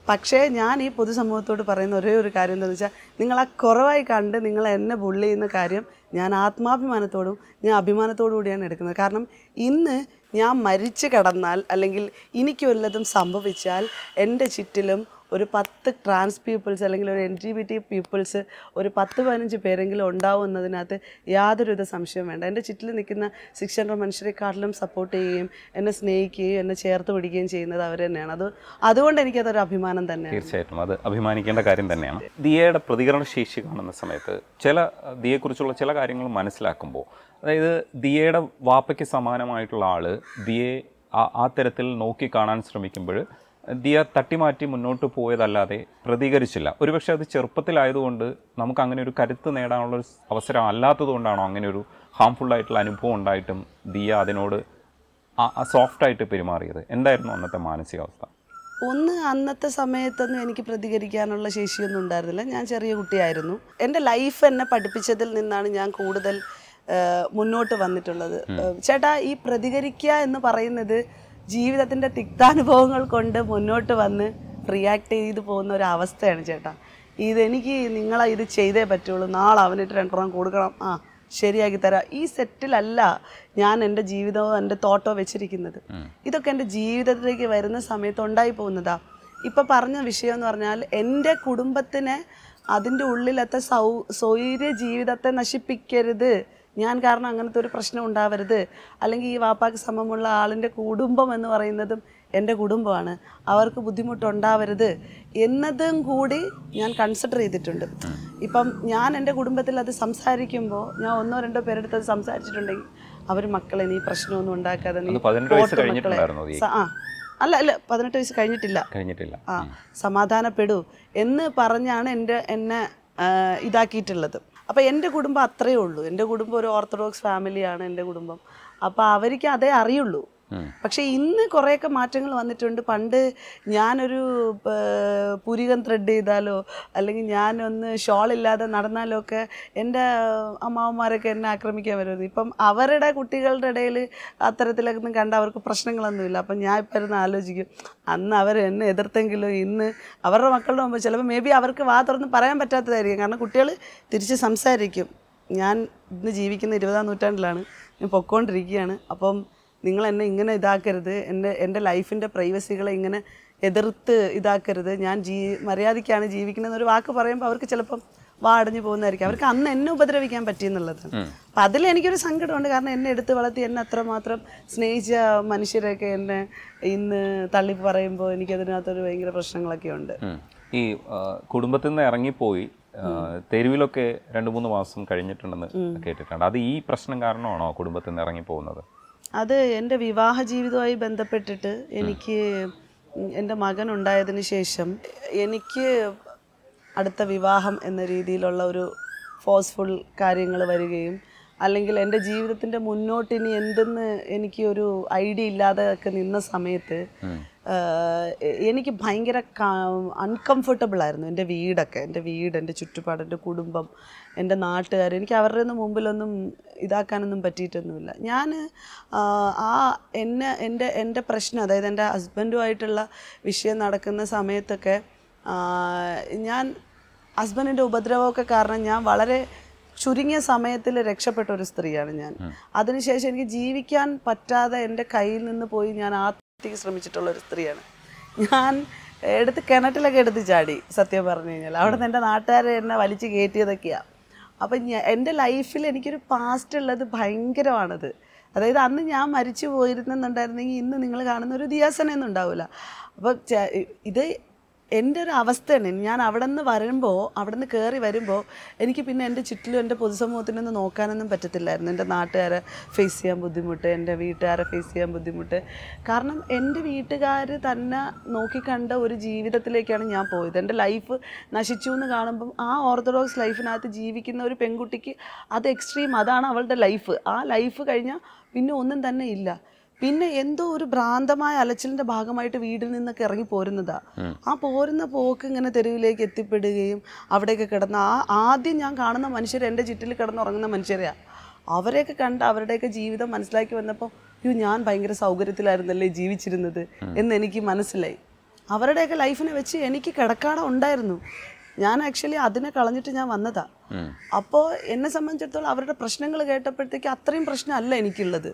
പക്ഷേ ഞാൻ ഈ പൊതുസമൂഹത്തോട് പറയുന്ന ഒരേ ഒരു കാര്യം എന്താണെന്ന് വെച്ചാൽ നിങ്ങൾ ആ കുറവായി കണ്ട് നിങ്ങൾ എന്നെ പുള്ളി ചെയ്യുന്ന കാര്യം ഞാൻ ആത്മാഭിമാനത്തോടും ഞാൻ അഭിമാനത്തോടു കൂടിയാണ് എടുക്കുന്നത് കാരണം ഇന്ന് ഞാൻ മരിച്ചു കിടന്നാൽ അല്ലെങ്കിൽ എനിക്ക് വല്ലതും സംഭവിച്ചാൽ എൻ്റെ ചുറ്റിലും ഒരു പത്ത് ട്രാൻസ് പീപ്പിൾസ് അല്ലെങ്കിൽ ഒരു N G B T peoples ഒരു പത്ത് പതിനഞ്ച് പേരെങ്കിലും ഉണ്ടാവും എന്നതിനകത്ത് യാതൊരുവിധ സംശയം വേണ്ട എൻ്റെ ചുറ്റിൽ നിൽക്കുന്ന സിക്സ് ഹൺഡ്രഡ് മനുഷ്യരെക്കാട്ടിലും സപ്പോർട്ട് ചെയ്യുകയും എന്നെ സ്നേഹിക്കുകയും എന്നെ ചേർത്ത് പിടിക്കുകയും ചെയ്യുന്നത് അവർ തന്നെയാണ് അത് അതുകൊണ്ട് എനിക്കതൊരു അഭിമാനം തന്നെയാണ് തീർച്ചയായിട്ടും അത് അഭിമാനിക്കേണ്ട കാര്യം തന്നെയാണ് ദിയയുടെ പ്രതികരണ ശേഷി കാണുന്ന സമയത്ത് ചില ദിയെക്കുറിച്ചുള്ള ചില കാര്യങ്ങൾ മനസ്സിലാക്കുമ്പോൾ അതായത് ദിയയുടെ വാപ്പയ്ക്ക് സമാനമായിട്ടുള്ള ആൾ ദിയെ ആ തരത്തിൽ നോക്കി കാണാൻ ശ്രമിക്കുമ്പോൾ ദിയ തട്ടിമാറ്റി മുന്നോട്ട് പോയതല്ലാതെ പ്രതികരിച്ചില്ല ഒരുപക്ഷെ അത് ചെറുപ്പത്തിലായതുകൊണ്ട് നമുക്ക് അങ്ങനെ ഒരു കരുത്ത് നേടാനുള്ള ഒരു അവസരം അല്ലാത്തതുകൊണ്ടാണോ അങ്ങനെ ഒരു ഹാംഫുൾ ആയിട്ടുള്ള അനുഭവം ഉണ്ടായിട്ടും ദിയ അതിനോട് സോഫ്റ്റായിട്ട് പെരുമാറിയത് എന്തായിരുന്നു അന്നത്തെ മാനസികാവസ്ഥ ഒന്ന് അന്നത്തെ സമയത്തൊന്നും എനിക്ക് പ്രതികരിക്കാനുള്ള ശേഷിയൊന്നും ഉണ്ടായിരുന്നില്ല ഞാൻ ചെറിയ കുട്ടിയായിരുന്നു എൻ്റെ ലൈഫ് എന്നെ പഠിപ്പിച്ചതിൽ നിന്നാണ് ഞാൻ കൂടുതൽ മുന്നോട്ട് വന്നിട്ടുള്ളത് ചേട്ടാ ഈ പ്രതികരിക്കുക എന്ന് പറയുന്നത് ജീവിതത്തിൻ്റെ തിക്താനുഭവങ്ങൾ കൊണ്ട് മുന്നോട്ട് വന്ന് റിയാക്ട് ചെയ്ത് പോകുന്ന ഒരു അവസ്ഥയാണ് ചേട്ടാ ഇതെനിക്ക് നിങ്ങളെ ഇത് ചെയ്തേ പറ്റുള്ളൂ നാളെ അവനിട്ട് രണ്ടെണ്ണം കൊടുക്കണം ആ ശരിയാക്കി തരാം ഈ സെറ്റിലല്ല ഞാൻ എൻ്റെ ജീവിതമോ എൻ്റെ തോട്ടോ വെച്ചിരിക്കുന്നത് ഇതൊക്കെ എൻ്റെ ജീവിതത്തിലേക്ക് വരുന്ന സമയത്ത് ഉണ്ടായി പോകുന്നതാ ഇപ്പം പറഞ്ഞ വിഷയം എന്ന് പറഞ്ഞാൽ എൻ്റെ കുടുംബത്തിനെ അതിൻ്റെ ഉള്ളിലത്തെ സൗ സ്വൈര്യ ജീവിതത്തെ നശിപ്പിക്കരുത് ഞാൻ കാരണം അങ്ങനത്തെ ഒരു പ്രശ്നം ഉണ്ടാവരുത് അല്ലെങ്കിൽ ഈ വാപ്പാക്ക് സമമുള്ള ആളിൻ്റെ കുടുംബം എന്ന് പറയുന്നതും എൻ്റെ കുടുംബമാണ് അവർക്ക് ബുദ്ധിമുട്ടുണ്ടാവരുത് എന്നതും കൂടി ഞാൻ കൺസിഡർ ചെയ്തിട്ടുണ്ട് ഇപ്പം ഞാൻ എൻ്റെ കുടുംബത്തിൽ അത് സംസാരിക്കുമ്പോൾ ഞാൻ ഒന്നോ രണ്ടോ പേരെടുത്ത് അത് സംസാരിച്ചിട്ടുണ്ടെങ്കിൽ അവർ മക്കളെ നീ പ്രശ്നമൊന്നും ഉണ്ടാക്കാതെ ആ അല്ല അല്ല പതിനെട്ട് വയസ്സ് കഴിഞ്ഞിട്ടില്ല കഴിഞ്ഞിട്ടില്ല ആ സമാധാനപ്പെടൂ എന്ന് പറഞ്ഞാണ് എൻ്റെ എന്നെ ഇതാക്കിയിട്ടുള്ളത് അപ്പോൾ എൻ്റെ കുടുംബം അത്രയേ ഉള്ളൂ എൻ്റെ കുടുംബം ഒരു ഓർത്തഡോക്സ് ഫാമിലിയാണ് എൻ്റെ കുടുംബം അപ്പോൾ അവർക്ക് അതേ അറിയുള്ളൂ പക്ഷേ ഇന്ന് കുറേയൊക്കെ മാറ്റങ്ങൾ വന്നിട്ടുണ്ട് പണ്ട് ഞാനൊരു പുരികം ത്രെഡ് ചെയ്താലോ അല്ലെങ്കിൽ ഞാനൊന്ന് ഷോൾ ഇല്ലാതെ നടന്നാലോ ഒക്കെ എൻ്റെ അമ്മാവന്മാരൊക്കെ എന്നെ ആക്രമിക്കാൻ വരുന്നത് ഇപ്പം അവരുടെ കുട്ടികളുടെ ഇടയിൽ അത്തരത്തിലൊന്നും കണ്ട അവർക്ക് പ്രശ്നങ്ങളൊന്നുമില്ല അപ്പം ഞാൻ ഇപ്പം ഇരുന്ന് ആലോചിക്കും അന്ന് അവർ എന്നെ എതിർത്തെങ്കിലും ഇന്ന് അവരുടെ മക്കളുടെ മുമ്പ് ചിലപ്പോൾ മേ ബി അവർക്ക് വാ തുറന്ന് പറയാൻ പറ്റാത്തതായിരിക്കും കാരണം കുട്ടികൾ തിരിച്ച് സംസാരിക്കും ഞാൻ ഇന്ന് ജീവിക്കുന്ന ഇരുപതാം നൂറ്റാണ്ടിലാണ് ഞാൻ പൊക്കോണ്ടിരിക്കുകയാണ് അപ്പം നിങ്ങൾ എന്നെ ഇങ്ങനെ ഇതാക്കരുത് എൻ്റെ എൻ്റെ ലൈഫിൻ്റെ പ്രൈവസികളെ ഇങ്ങനെ എതിർത്ത് ഇതാക്കരുത് ഞാൻ ജീ മര്യാദയ്ക്കാണ് ഒരു വാക്ക് പറയുമ്പോൾ അവർക്ക് ചിലപ്പം വാടഞ്ഞു പോകുന്നതായിരിക്കും അവർക്ക് അന്ന് എന്നെ ഉപദ്രവിക്കാൻ പറ്റിയെന്നുള്ളതാണ് അപ്പം അതിൽ എനിക്കൊരു സങ്കടമുണ്ട് കാരണം എന്നെ എടുത്ത് വളർത്തി എന്നെ അത്രമാത്രം സ്നേഹിച്ച മനുഷ്യരൊക്കെ എന്നെ ഇന്ന് തള്ളി പറയുമ്പോൾ എനിക്കതിനകത്തൊരു ഭയങ്കര പ്രശ്നങ്ങളൊക്കെ ഉണ്ട് ഈ കുടുംബത്തിൽ നിന്ന് ഇറങ്ങിപ്പോയി തെരുവിലൊക്കെ രണ്ട് മൂന്ന് മാസം കഴിഞ്ഞിട്ടുണ്ടെന്ന് കേട്ടിട്ടുണ്ട് അത് ഈ പ്രശ്നം കാരണമാണോ കുടുംബത്തിൽ നിന്ന് ഇറങ്ങി പോകുന്നത് അത് എൻ്റെ വിവാഹ ജീവിതവുമായി ബന്ധപ്പെട്ടിട്ട് എനിക്ക് എൻ്റെ മകൻ ഉണ്ടായതിന് ശേഷം എനിക്ക് അടുത്ത വിവാഹം എന്ന രീതിയിലുള്ള ഒരു ഫോഴ്സ്ഫുൾ കാര്യങ്ങൾ വരികയും അല്ലെങ്കിൽ എൻ്റെ ജീവിതത്തിൻ്റെ മുന്നോട്ടിനി എന്തെന്ന് എനിക്ക് ഒരു ഐഡിയ ഇല്ലാതെ ഒക്കെ നിന്ന സമയത്ത് എനിക്ക് ഭയങ്കര അൺകംഫർട്ടബിൾ ആയിരുന്നു എൻ്റെ വീടൊക്കെ എൻ്റെ വീട് എൻ്റെ ചുറ്റുപാട് എൻ്റെ കുടുംബം എൻ്റെ നാട്ടുകാർ എനിക്ക് അവരുടെ ഒന്നും മുമ്പിലൊന്നും ഇതാക്കാനൊന്നും പറ്റിയിട്ടൊന്നുമില്ല ഞാൻ ആ എന്നെ എൻ്റെ എൻ്റെ പ്രശ്നം അതായത് എൻ്റെ ഹസ്ബൻഡുമായിട്ടുള്ള വിഷയം നടക്കുന്ന സമയത്തൊക്കെ ഞാൻ ഹസ്ബൻഡിൻ്റെ ഉപദ്രവമൊക്കെ കാരണം ഞാൻ വളരെ ചുരുങ്ങിയ സമയത്തിൽ രക്ഷപ്പെട്ട ഒരു സ്ത്രീയാണ് ഞാൻ അതിനുശേഷം എനിക്ക് ജീവിക്കാൻ പറ്റാതെ എൻ്റെ കയ്യിൽ നിന്ന് പോയി ഞാൻ ആത്മഹത്യക്ക് ശ്രമിച്ചിട്ടുള്ള ഒരു സ്ത്രീയാണ് ഞാൻ എടുത്ത് കിണറ്റിലൊക്കെ എടുത്ത് ചാടി സത്യം പറഞ്ഞു കഴിഞ്ഞാൽ അവിടെ നിന്ന് എൻ്റെ നാട്ടുകാരെ എന്നെ വലിച്ചു കയറ്റിയതൊക്കെയാണ് അപ്പം ഞാൻ എൻ്റെ ലൈഫിൽ എനിക്കൊരു പാസ്റ്റ് ഉള്ളത് ഭയങ്കരമാണത് അതായത് അന്ന് ഞാൻ മരിച്ചു പോയിരുന്നെന്നുണ്ടായിരുന്നെങ്കിൽ ഇന്ന് നിങ്ങൾ കാണുന്ന ഒരു ദിയാസനൊന്നും ഉണ്ടാവില്ല അപ്പം ഇത് എൻ്റെ ഒരു അവസ്ഥയാണ് ഞാൻ അവിടെ നിന്ന് വരുമ്പോൾ അവിടെ നിന്ന് കയറി വരുമ്പോൾ എനിക്ക് പിന്നെ എൻ്റെ ചുറ്റിലും എൻ്റെ പൊതുസമൂഹത്തിനൊന്നും നോക്കാനൊന്നും പറ്റത്തില്ലായിരുന്നു എൻ്റെ നാട്ടുകാരെ ഫേസ് ചെയ്യാൻ ബുദ്ധിമുട്ട് എൻ്റെ വീട്ടുകാരെ ഫേസ് ചെയ്യാൻ ബുദ്ധിമുട്ട് കാരണം എൻ്റെ വീട്ടുകാർ തന്നെ നോക്കിക്കണ്ട ഒരു ജീവിതത്തിലേക്കാണ് ഞാൻ പോയത് എൻ്റെ ലൈഫ് നശിച്ചു എന്ന് കാണുമ്പം ആ ഓർത്തഡോക്സ് ലൈഫിനകത്ത് ജീവിക്കുന്ന ഒരു പെൺകുട്ടിക്ക് അത് എക്സ്ട്രീം അതാണ് അവളുടെ ലൈഫ് ആ ലൈഫ് കഴിഞ്ഞാൽ പിന്നെ ഒന്നും തന്നെ ഇല്ല പിന്നെ എന്തോ ഒരു ഭ്രാന്തമായ അലച്ചിലിന്റെ ഭാഗമായിട്ട് വീടിൽ നിന്നൊക്കെ ഇറങ്ങി പോരുന്നതാ ആ പോരുന്ന പോക്ക് ഇങ്ങനെ തെരുവിലേക്ക് എത്തിപ്പെടുകയും അവിടെയൊക്കെ കിടന്ന ആ ആദ്യം ഞാൻ കാണുന്ന മനുഷ്യർ എൻ്റെ ചുറ്റിൽ കിടന്നുറങ്ങുന്ന മനുഷ്യരെയാ അവരെയൊക്കെ കണ്ട് അവരുടെയൊക്കെ ജീവിതം മനസ്സിലാക്കി വന്നപ്പോൾ അയ്യോ ഞാൻ ഭയങ്കര സൗകര്യത്തിലായിരുന്നല്ലേ ജീവിച്ചിരുന്നത് എന്ന് എനിക്ക് മനസ്സിലായി അവരുടെയൊക്കെ ലൈഫിനെ വെച്ച് എനിക്ക് കിടക്കാട ഉണ്ടായിരുന്നു ഞാൻ ആക്ച്വലി അതിനെ കളഞ്ഞിട്ട് ഞാൻ വന്നതാണ് അപ്പോൾ എന്നെ സംബന്ധിച്ചിടത്തോളം അവരുടെ പ്രശ്നങ്ങൾ കേട്ടപ്പോഴത്തേക്ക് അത്രയും പ്രശ്നമല്ല എനിക്കുള്ളത്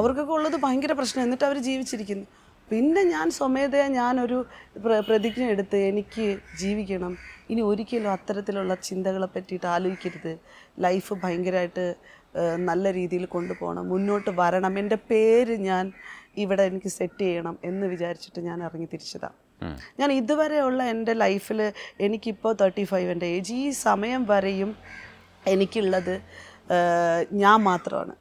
അവർക്കൊക്കെ ഉള്ളത് ഭയങ്കര പ്രശ്നം എന്നിട്ട് അവർ ജീവിച്ചിരിക്കുന്നു പിന്നെ ഞാൻ സ്വമേധയാ ഞാനൊരു പ്രതിജ്ഞ എടുത്ത് എനിക്ക് ജീവിക്കണം ഇനി ഒരിക്കലും അത്തരത്തിലുള്ള ചിന്തകളെ പറ്റിയിട്ട് ആലോചിക്കരുത് ലൈഫ് ഭയങ്കരമായിട്ട് നല്ല രീതിയിൽ കൊണ്ടുപോകണം മുന്നോട്ട് വരണം എൻ്റെ പേര് ഞാൻ ഇവിടെ എനിക്ക് സെറ്റ് ചെയ്യണം എന്ന് വിചാരിച്ചിട്ട് ഞാൻ ഇറങ്ങി തിരിച്ചതാണ് ഞാൻ ഇതുവരെയുള്ള എൻ്റെ ലൈഫിൽ എനിക്കിപ്പോൾ തേർട്ടി ഫൈവ് എൻ്റെ ഏജ് ഈ സമയം വരെയും എനിക്കുള്ളത് ഞാൻ മാത്രമാണ്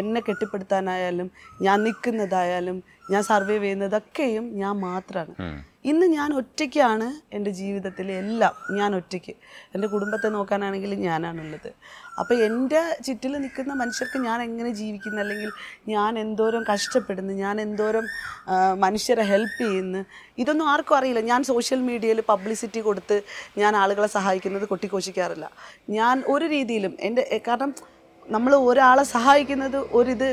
എന്നെ കെട്ടിപ്പടുത്താനായാലും ഞാൻ നിൽക്കുന്നതായാലും ഞാൻ സർവേ ചെയ്യുന്നതൊക്കെയും ഞാൻ മാത്രമാണ് ഇന്ന് ഞാൻ ഒറ്റയ്ക്കാണ് എൻ്റെ ജീവിതത്തിലെ എല്ലാം ഞാൻ ഒറ്റയ്ക്ക് എൻ്റെ കുടുംബത്തെ നോക്കാനാണെങ്കിൽ ഞാനാണുള്ളത് അപ്പോൾ എൻ്റെ ചുറ്റിൽ നിൽക്കുന്ന മനുഷ്യർക്ക് ഞാൻ എങ്ങനെ ജീവിക്കുന്നു അല്ലെങ്കിൽ ഞാൻ എന്തോരം കഷ്ടപ്പെടുന്നു ഞാൻ എന്തോരം മനുഷ്യരെ ഹെൽപ്പ് ചെയ്യുന്നു ഇതൊന്നും ആർക്കും അറിയില്ല ഞാൻ സോഷ്യൽ മീഡിയയിൽ പബ്ലിസിറ്റി കൊടുത്ത് ഞാൻ ആളുകളെ സഹായിക്കുന്നത് കൊട്ടിക്കോശിക്കാറില്ല ഞാൻ ഒരു രീതിയിലും എൻ്റെ കാരണം നമ്മൾ ഒരാളെ സഹായിക്കുന്നത് ഒരിത്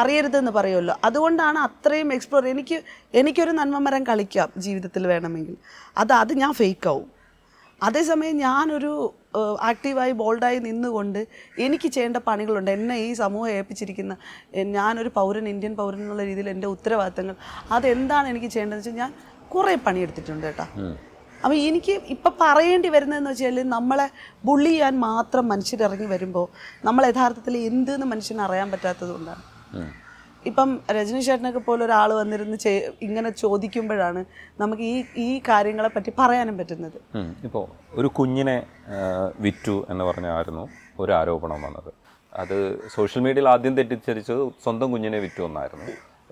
അറിയരുതെന്ന് പറയുമല്ലോ അതുകൊണ്ടാണ് അത്രയും എക്സ്പ്ലോർ എനിക്ക് എനിക്കൊരു നന്മമരം കളിക്കാം ജീവിതത്തിൽ വേണമെങ്കിൽ അത് അത് ഞാൻ ഫേക്കാവും അതേസമയം ഞാനൊരു ആക്റ്റീവായി ബോൾഡായി നിന്നുകൊണ്ട് എനിക്ക് ചെയ്യേണ്ട പണികളുണ്ട് എന്നെ ഈ സമൂഹം ഏൽപ്പിച്ചിരിക്കുന്ന ഞാനൊരു പൗരൻ ഇന്ത്യൻ പൗരൻ എന്നുള്ള രീതിയിൽ എൻ്റെ ഉത്തരവാദിത്തങ്ങൾ അതെന്താണ് എനിക്ക് ചെയ്യേണ്ടതെന്ന് വെച്ചാൽ ഞാൻ കുറേ പണിയെടുത്തിട്ടുണ്ട് കേട്ടോ അപ്പോൾ എനിക്ക് ഇപ്പം പറയേണ്ടി വരുന്നതെന്ന് വെച്ചാൽ നമ്മളെ ബുള്ളി ചെയ്യാൻ മാത്രം മനുഷ്യരിറങ്ങി വരുമ്പോൾ നമ്മൾ യഥാർത്ഥത്തിൽ എന്തെന്ന് മനുഷ്യന് അറിയാൻ പറ്റാത്തത് കൊണ്ടാണ് ഇപ്പം രജനി ചേട്ടനൊക്കെ പോലെ ഒരാൾ വന്നിരുന്ന് ഇങ്ങനെ ചോദിക്കുമ്പോഴാണ് നമുക്ക് ഈ ഈ കാര്യങ്ങളെ പറ്റി പറയാനും പറ്റുന്നത് ഇപ്പോൾ ഒരു കുഞ്ഞിനെ വിറ്റു എന്ന് പറഞ്ഞായിരുന്നു ഒരു ആരോപണം വന്നത് അത് സോഷ്യൽ മീഡിയയിൽ ആദ്യം തെറ്റിദ്ധരിച്ചത് സ്വന്തം കുഞ്ഞിനെ വിറ്റു എന്നായിരുന്നു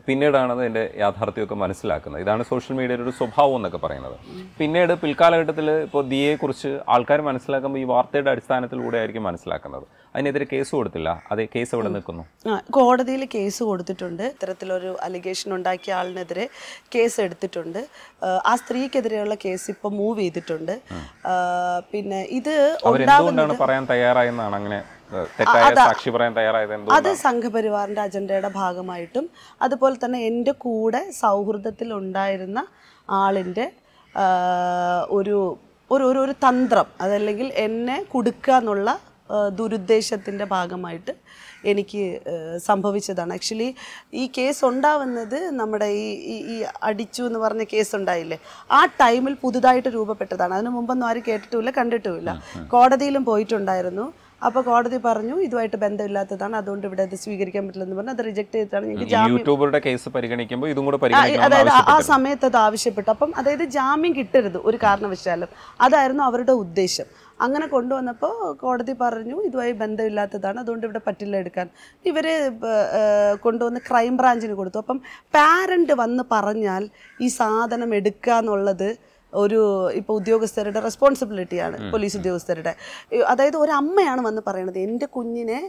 പിന്നീടാണ് അതിൻ്റെ യാഥാർത്ഥ്യമൊക്കെ മനസ്സിലാക്കുന്നത് ഇതാണ് സോഷ്യൽ മീഡിയയുടെ ഒരു സ്വഭാവം എന്നൊക്കെ പറയുന്നത് പിന്നീട് പിൽക്കാലഘട്ടത്തിൽ ഇപ്പോൾ ദിയെക്കുറിച്ച് ആൾക്കാർ മനസ്സിലാക്കുമ്പോൾ ഈ വാർത്തയുടെ അടിസ്ഥാനത്തിലൂടെ ആയിരിക്കും മനസ്സിലാക്കുന്നത് അതിനെതിരെ കേസ് കൊടുത്തില്ല അത് കേസ് അവിടെ നിൽക്കുന്നു കോടതിയിൽ കേസ് കൊടുത്തിട്ടുണ്ട് ഇത്തരത്തിലൊരു അലിഗേഷൻ ഉണ്ടാക്കിയ ആളിനെതിരെ കേസ് എടുത്തിട്ടുണ്ട് ആ സ്ത്രീക്കെതിരെയുള്ള കേസ് ഇപ്പൊ മൂവ് ചെയ്തിട്ടുണ്ട് പിന്നെ ഇത് അവരെന്തുകൊണ്ടാണ് പറയാൻ തയ്യാറായെന്നാണ് അങ്ങനെ അത് സംഘപരിവാറിന്റെ അജണ്ടയുടെ ഭാഗമായിട്ടും അതുപോലെ തന്നെ എൻ്റെ കൂടെ സൗഹൃദത്തിൽ ഉണ്ടായിരുന്ന ആളിൻ്റെ ഒരു ഒരു ഒരു തന്ത്രം അതല്ലെങ്കിൽ എന്നെ കൊടുക്കുക എന്നുള്ള ദുരുദ്ദേശത്തിൻ്റെ ഭാഗമായിട്ട് എനിക്ക് സംഭവിച്ചതാണ് ആക്ച്വലി ഈ കേസ് ഉണ്ടാവുന്നത് നമ്മുടെ ഈ ഈ അടിച്ചു എന്ന് പറഞ്ഞ കേസ് ഉണ്ടായില്ലേ ആ ടൈമിൽ പുതുതായിട്ട് രൂപപ്പെട്ടതാണ് അതിനു മുമ്പൊന്നും ആരും കേട്ടിട്ടുമില്ല കണ്ടിട്ടുമില്ല കോടതിയിലും പോയിട്ടുണ്ടായിരുന്നു അപ്പോൾ കോടതി പറഞ്ഞു ഇതുമായിട്ട് ബന്ധമില്ലാത്തതാണ് അതുകൊണ്ട് ഇവിടെ അത് സ്വീകരിക്കാൻ പറ്റില്ലെന്ന് പറഞ്ഞു അത് റിജക്ട് ചെയ്തിട്ടാണ് ഞങ്ങൾക്ക് യൂട്യൂബറുടെ കേസ് പരിഗണിക്കുമ്പോൾ ഇതും കൂടെ അതായത് ആ സമയത്ത് അത് ആവശ്യപ്പെട്ടു അപ്പം അതായത് ജാമ്യം കിട്ടരുത് ഒരു കാരണവശാലും അതായിരുന്നു അവരുടെ ഉദ്ദേശം അങ്ങനെ കൊണ്ടുവന്നപ്പോൾ കോടതി പറഞ്ഞു ഇതുമായി ബന്ധമില്ലാത്തതാണ് അതുകൊണ്ട് ഇവിടെ പറ്റില്ല എടുക്കാൻ ഇവർ കൊണ്ടുവന്ന് ക്രൈം ബ്രാഞ്ചിന് കൊടുത്തു അപ്പം പാരൻ്റ് വന്ന് പറഞ്ഞാൽ ഈ സാധനം എടുക്കുക എന്നുള്ളത് ഒരു ഇപ്പോൾ ഉദ്യോഗസ്ഥരുടെ റെസ്പോൺസിബിലിറ്റിയാണ് പോലീസ് ഉദ്യോഗസ്ഥരുടെ അതായത് ഒരു അമ്മയാണ് വന്ന് പറയണത് എൻ്റെ കുഞ്ഞിനെ